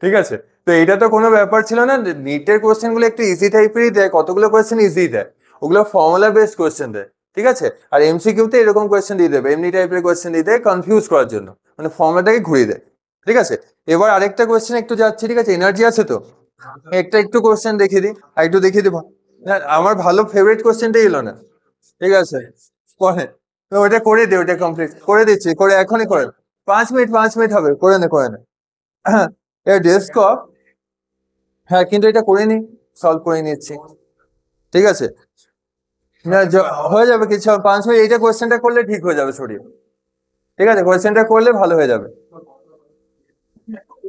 ঠিক আছে তো এটা তো কোনো ব্যাপার ছিল না নিটের কোয়েশ্চেনগুলো একটু ইজি টাইপেরই দেয় কতগুলো কোয়েশ্চেন ইজি দেয় ওগুলো ফর্মুলা বেসড কোয়েশ্চেন দেয় ঠিক আছে আর এমসিকিউতে এরকম কোয়েশ্চেন দিয়ে দেবে এমনি টাইপের কোয়েশ্চেন দিয়ে দেয় কনফিউজ করার জন্য মানে ফর্মুলাটাকে ঘুরিয়ে দেয় ঠিক আছে এবার আরেকটা কোয়েশ্চেন একটু যাচ্ছে ঠিক আছে এনার্জি আছে তো একটা একটু কোয়েশ্চেন দেখিয়ে দিই আর একটু দেখিয়ে দিব না আমার ভালো ফেভারিট কোয়েশ্চেনটাই এলো না ঠিক আছে পরে ওটা করে দে ওটা কমপ্লিট করে দিচ্ছি করে এখনই করে পাঁচ মিনিট পাঁচ মিনিট হবে করে নে করে নে এটা ডেস্ক হ্যাঁ কিন্তু এটা করে নি সলভ করে নিচ্ছি ঠিক আছে না হয়ে যাবে কিছু পাঁচ মিনিট এইটা কোয়েশ্চেনটা করলে ঠিক হয়ে যাবে ছড়িয়ে ঠিক আছে কোয়েশ্চেনটা করলে ভালো হয়ে যাবে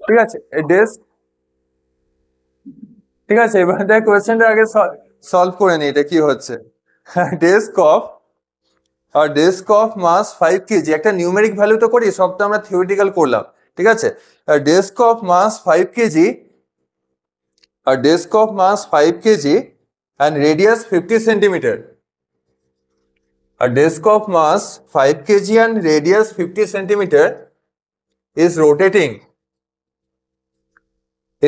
ঠিক আছে ডেস্ক ঠিক আছে এবার কোয়েশ্চেনটা আগে সলভ করে নি এটা কি হচ্ছে ডেস্ক অফ আর disk of mass five kg একটা নিউমেরিক ভ্যালু তো করি সব তো আমরা থিওরিটিক্যাল করলাম ঠিক আছে আর disk of mass five kg আর disk of mass five kg and radius fifty centimetre আর disk of mass five kg and radius fifty centimetre is rotating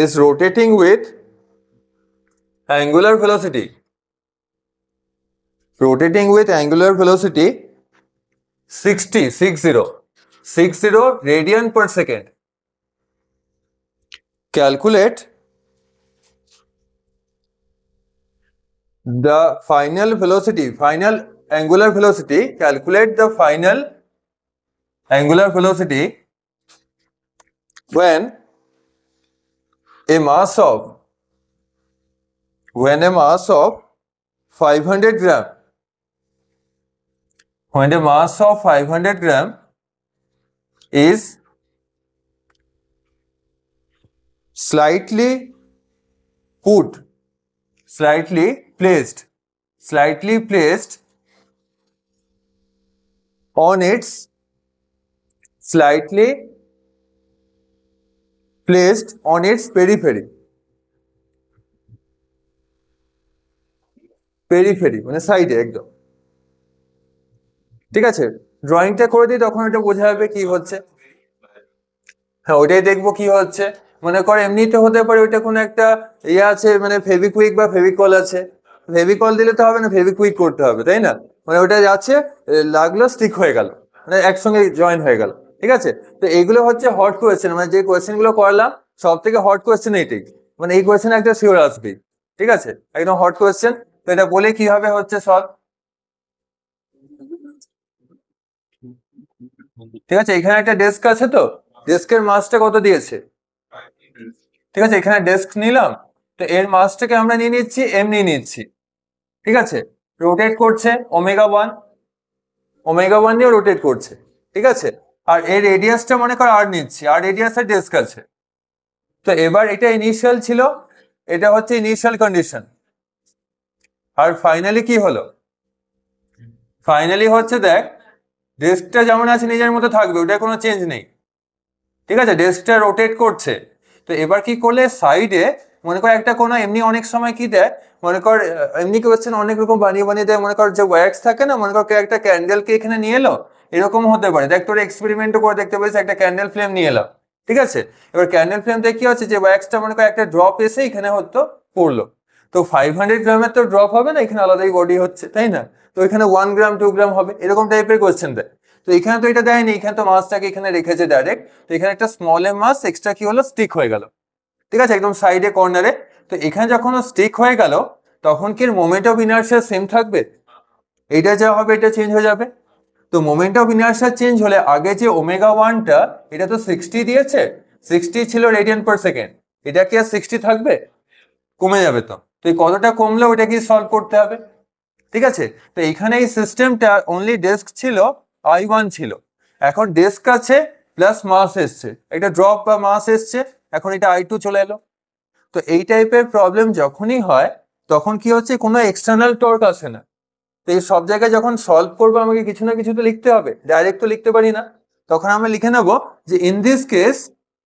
is rotating with angular velocity rotating with angular velocity 60, 60, 60 radian per second. Calculate the final velocity, final angular velocity, calculate the final angular velocity when a mass of when a mass of 500 gram when the mass of 500 gram is slightly put, slightly placed, slightly placed on its slightly placed on its periphery. Periphery, মানে side, একদম ঠিক আছে ড্রয়িংটা করে দিই তখন ওটা বোঝা যাবে কি হচ্ছে হ্যাঁ ওইটাই দেখবো কি হচ্ছে মনে করো এমনিতে হতে পারে ওইটা কোনো একটা ইয়ে আছে মানে ফেভিকুইক বা ফেভিকল আছে ফেভিকল দিলে তো হবে না ফেভিকুইক করতে হবে তাই না মানে ওটা যাচ্ছে লাগলো স্টিক হয়ে গেল মানে একসঙ্গে জয়েন হয়ে গেল ঠিক আছে তো এইগুলো হচ্ছে হট কোয়েশ্চেন মানে যে কোয়েশ্চেনগুলো করলাম সব থেকে হট কোয়েশ্চেন এইটাই মানে এই কোয়েশ্চেন একটা শিওর আসবেই ঠিক আছে একদম হট কোয়েশ্চেন তো এটা বলে কি হবে হচ্ছে সলভ ঠিক আছে এখানে একটা ডেস্ক আছে তো ডেস্কের মাছটা কত দিয়েছে ঠিক আছে এখানে ডেস্ক নিলাম তো এর মাছটাকে আমরা নিয়ে নিচ্ছি এম নিয়ে নিচ্ছি ঠিক আছে রোটেট করছে ওমেগা ওয়ান ওমেগা ওয়ান নিয়েও রোটেট করছে ঠিক আছে আর এর রেডিয়াসটা মনে কর আর নিচ্ছি আর রেডিয়াসের ডেস্ক আছে তো এবার এটা ইনিশিয়াল ছিল এটা হচ্ছে ইনিশিয়াল কন্ডিশন আর ফাইনালি কি হলো ফাইনালি হচ্ছে দেখ ডেস্কটা যেমন আছে নিজের মতো থাকবে ওটা কোনো চেঞ্জ নেই ঠিক আছে ডেস্কটা রোটেট করছে তো এবার কি করলে সাইডে মনে কর একটা কোনো এমনি অনেক সময় কি দেয় মনে কর এমনি কোয়েশ্চেন অনেক রকম বানিয়ে বানিয়ে দেয় মনে কর যে ওয়্যাক্স থাকে না মনে কর একটা ক্যান্ডেলকে এখানে নিয়ে এলো এরকম হতে পারে দেখ তোর এক্সপেরিমেন্টও করে দেখতে পারিস একটা ক্যান্ডেল ফ্লেম নিয়ে এলো ঠিক আছে এবার ক্যান্ডেল ফ্লেম দেখি হচ্ছে যে ওয়্যাক্সটা মনে কর একটা ড্রপ এসে এখানে হতো পড়লো তো ফাইভ হান্ড্রেড গ্রামের তো ড্রপ হবে না এখানে আলাদাই বডি হচ্ছে তাই না তো এখানে ওয়ান গ্রাম টু গ্রাম হবে এরকম টাইপের কোয়েশ্চেন দেয় তো এখানে তো এটা দেয়নি এখানে তো মাছটাকে এখানে রেখেছে ডাইরেক্ট তো এখানে একটা স্মল মাছ এক্সট্রা কি হলো স্টিক হয়ে গেল ঠিক আছে একদম সাইডে কর্নারে তো এখানে যখন স্টিক হয়ে গেল তখন কি মোমেন্ট অফ ইনার্সিয়া সেম থাকবে এটা যা হবে এটা চেঞ্জ হয়ে যাবে তো মোমেন্ট অফ ইনার্সিয়া চেঞ্জ হলে আগে যে ওমেগা ওয়ানটা এটা তো সিক্সটি দিয়েছে সিক্সটি ছিল রেডিয়ান পার সেকেন্ড এটা কি আর সিক্সটি থাকবে কমে যাবে তো তো এই কতটা কমলে ওইটাকেই সলভ করতে হবে ঠিক আছে তো এইখানে এই সিস্টেমটা অনলি ডেস্ক ছিল আই ওয়ান ছিল এখন ডেস্ক আছে প্লাস মাস এসছে একটা ড্রপ বা মাস এসছে এখন এটা আই টু চলে এলো তো এই টাইপের প্রবলেম যখনই হয় তখন কি হচ্ছে কোনো এক্সটার্নাল টর্ক আসে না তো এই সব জায়গায় যখন সলভ করবো আমাকে কিছু না কিছু তো লিখতে হবে ডাইরেক্ট তো লিখতে পারি না তখন আমরা লিখে নেবো যে in this case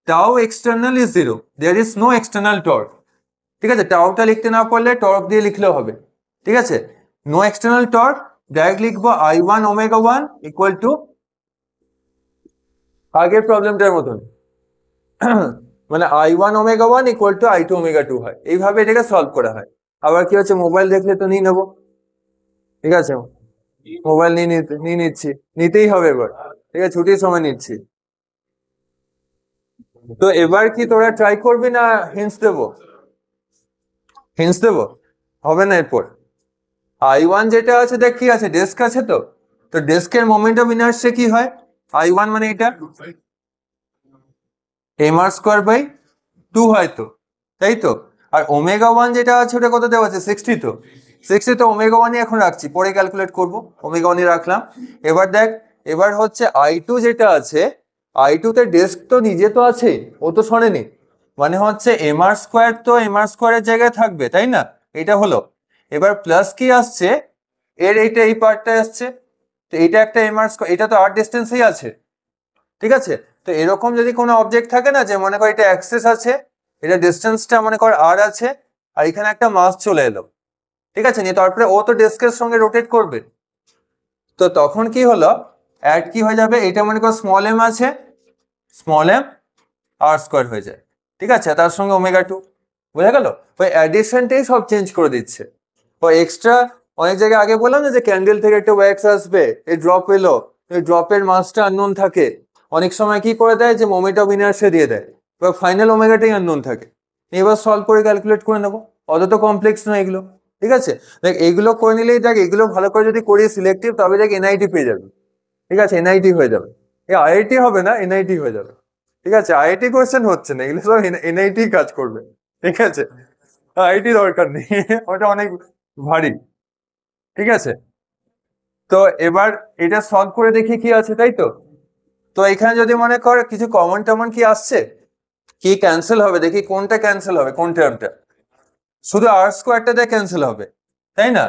tau external is zero there is no external torque ঠিক আছে টর্কটা লিখতে না পারলে টর্ক দিয়ে লিখলেও হবে ঠিক আছে নো এক্সটার্নাল টর্ক ডাইরেক্ট লিখবো I one omega one equal to আগের প্রবলেমটার মতন মানে I one omega one equal to I two omega two হয় এইভাবে এটাকে সলভ করা হয় আবার কি হচ্ছে মোবাইল দেখলে তো নিয়ে নেবো ঠিক আছে মোবাইল নিয়ে নিচ্ছি নিতেই হবে এবার ঠিক আছে ছুটির সময় নিচ্ছি তো এবার কি তোরা ট্রাই করবি না হিন্স দেবো হিন্স দেবো হবে না এরপর আই ওয়ান যেটা আছে দেখ কি আছে ডেস্ক আছে তো তো ডেস্কের মোমেন্ট অফ ইনার্সে কি হয় আই ওয়ান মানে এটা M R square by two হয় তো তাই তো আর ওমেগা ওয়ান যেটা আছে ওটা কত দেওয়া আছে সিক্সটি তো সিক্সটি তো ওমেগা ওয়ানই এখন রাখছি পরে ক্যালকুলেট করব ওমেগা ওয়ানই রাখলাম এবার দেখ এবার হচ্ছে আই টু যেটা আছে আই টুতে ডেস্ক তো নিজে তো আছে ও তো সরেনি মানে হচ্ছে এম আর স্কোয়ার তো এম আর স্কোয়ারের জায়গায় থাকবে তাই না এটা হলো এবার প্লাস কি আসছে এর এইটা এই পার্টটা আসছে তো এটা একটা এম আর স্কোয়ার এটা তো আর ডিস্টেন্সেই আছে ঠিক আছে তো এরকম যদি কোনো অবজেক্ট থাকে না যে মনে কর এটা অ্যাক্সেস আছে এটা ডিস্টেন্সটা মনে কর আর আছে আর এখানে একটা মাস চলে এলো ঠিক আছে নিয়ে তারপরে ও তো ডেস্কের সঙ্গে রোটেট করবে তো তখন কি হলো অ্যাড কি হয়ে যাবে এটা মনে কর স্মল এম আছে স্মল এম আর স্কোয়ার হয়ে যায় ঠিক আছে তার সঙ্গে ওমেগা টু বোঝা গেল ওই অ্যাডিশনটাই সব চেঞ্জ করে দিচ্ছে ও এক্সট্রা অনেক জায়গায় আগে বললাম না যে ক্যান্ডেল থেকে একটা ওয়্যাক্স আসবে এই ড্রপ এলো এই ড্রপের মাসটা আননোন থাকে অনেক সময় কি করে দেয় যে মোমেন্ট অফ ইনার্সে দিয়ে দেয় বা ফাইনাল ওমেগাটাই আননোন থাকে এবার সলভ করে ক্যালকুলেট করে নেবো অত তো কমপ্লেক্স নয় এগুলো ঠিক আছে দেখ এগুলো করে নিলেই দেখ এগুলো ভালো করে যদি করি সিলেক্টিভ তবে দেখ এনআইটি পেয়ে যাবে ঠিক আছে এনআইটি হয়ে যাবে এই আইআইটি হবে না এনআইটি হয়ে যাবে ঠিক আছে আইআইটি কোয়েশ্চেন হচ্ছে না এগুলো সব এনআইটি কাজ করবে ঠিক আছে আইআইটি দরকার নেই ওটা অনেক ভারী ঠিক আছে তো এবার এটা সলভ করে দেখি কি আছে তাই তো তো এখানে যদি মনে কর কিছু কমন টমন কি আসছে কি ক্যান্সেল হবে দেখি কোনটা ক্যান্সেল হবে কোন টার্মটা শুধু আর স্কোয়ারটা দেখ ক্যান্সেল হবে তাই না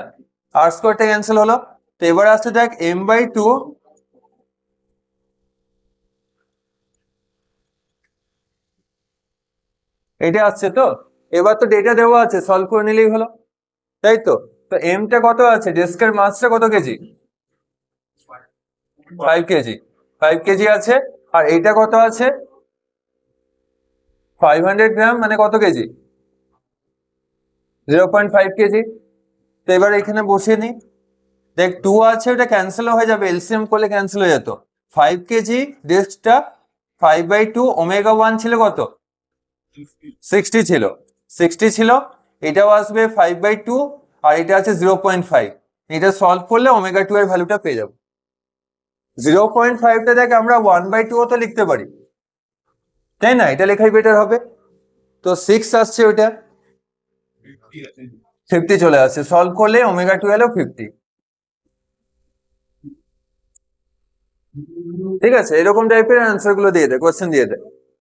আর স্কোয়ারটা ক্যান্সেল হলো তো এবার আসছে দেখ এম বাই টু এটা আসছে তো এবার তো ডেটা দেওয়া আছে সলভ করে নিলেই হলো তাই তো তো এমটা কত আছে ডেস্কের মাছটা কত kg five kg five kg আছে আর এইটা কত আছে ফাইভ হান্ড্রেড গ্রাম মানে কত kg zero point five kg তো এবার এখানে বসিয়ে নিই দেখ টু আছে ওটা ক্যান্সেলও হয়ে যাবে এলসিএম করলে ক্যান্সেল হয়ে যেত ফাইভ কেজি ডেস্কটা five by two omega one ছিল কত সিক্সটি ছিল সিক্সটি ছিল এটাও আসবে ফাইভ বাই টু আর এটা আছে জিরো পয়েন্ট ফাইভ এটা সলভ করলে ওমেগা টু এর ভ্যালুটা পেয়ে যাবো জিরো পয়েন্ট ফাইভটা দেখে আমরা ওয়ান বাই টুও তো লিখতে পারি তাই না এটা লেখাই বেটার হবে তো সিক্স আসছে ওইটা ফিফটি চলে আসছে সলভ করলে ওমেগা টু এলো ফিফটি ঠিক আছে এরকম টাইপের আনসার গুলো দিয়ে দে কোয়েশ্চেন দিয়ে দেয়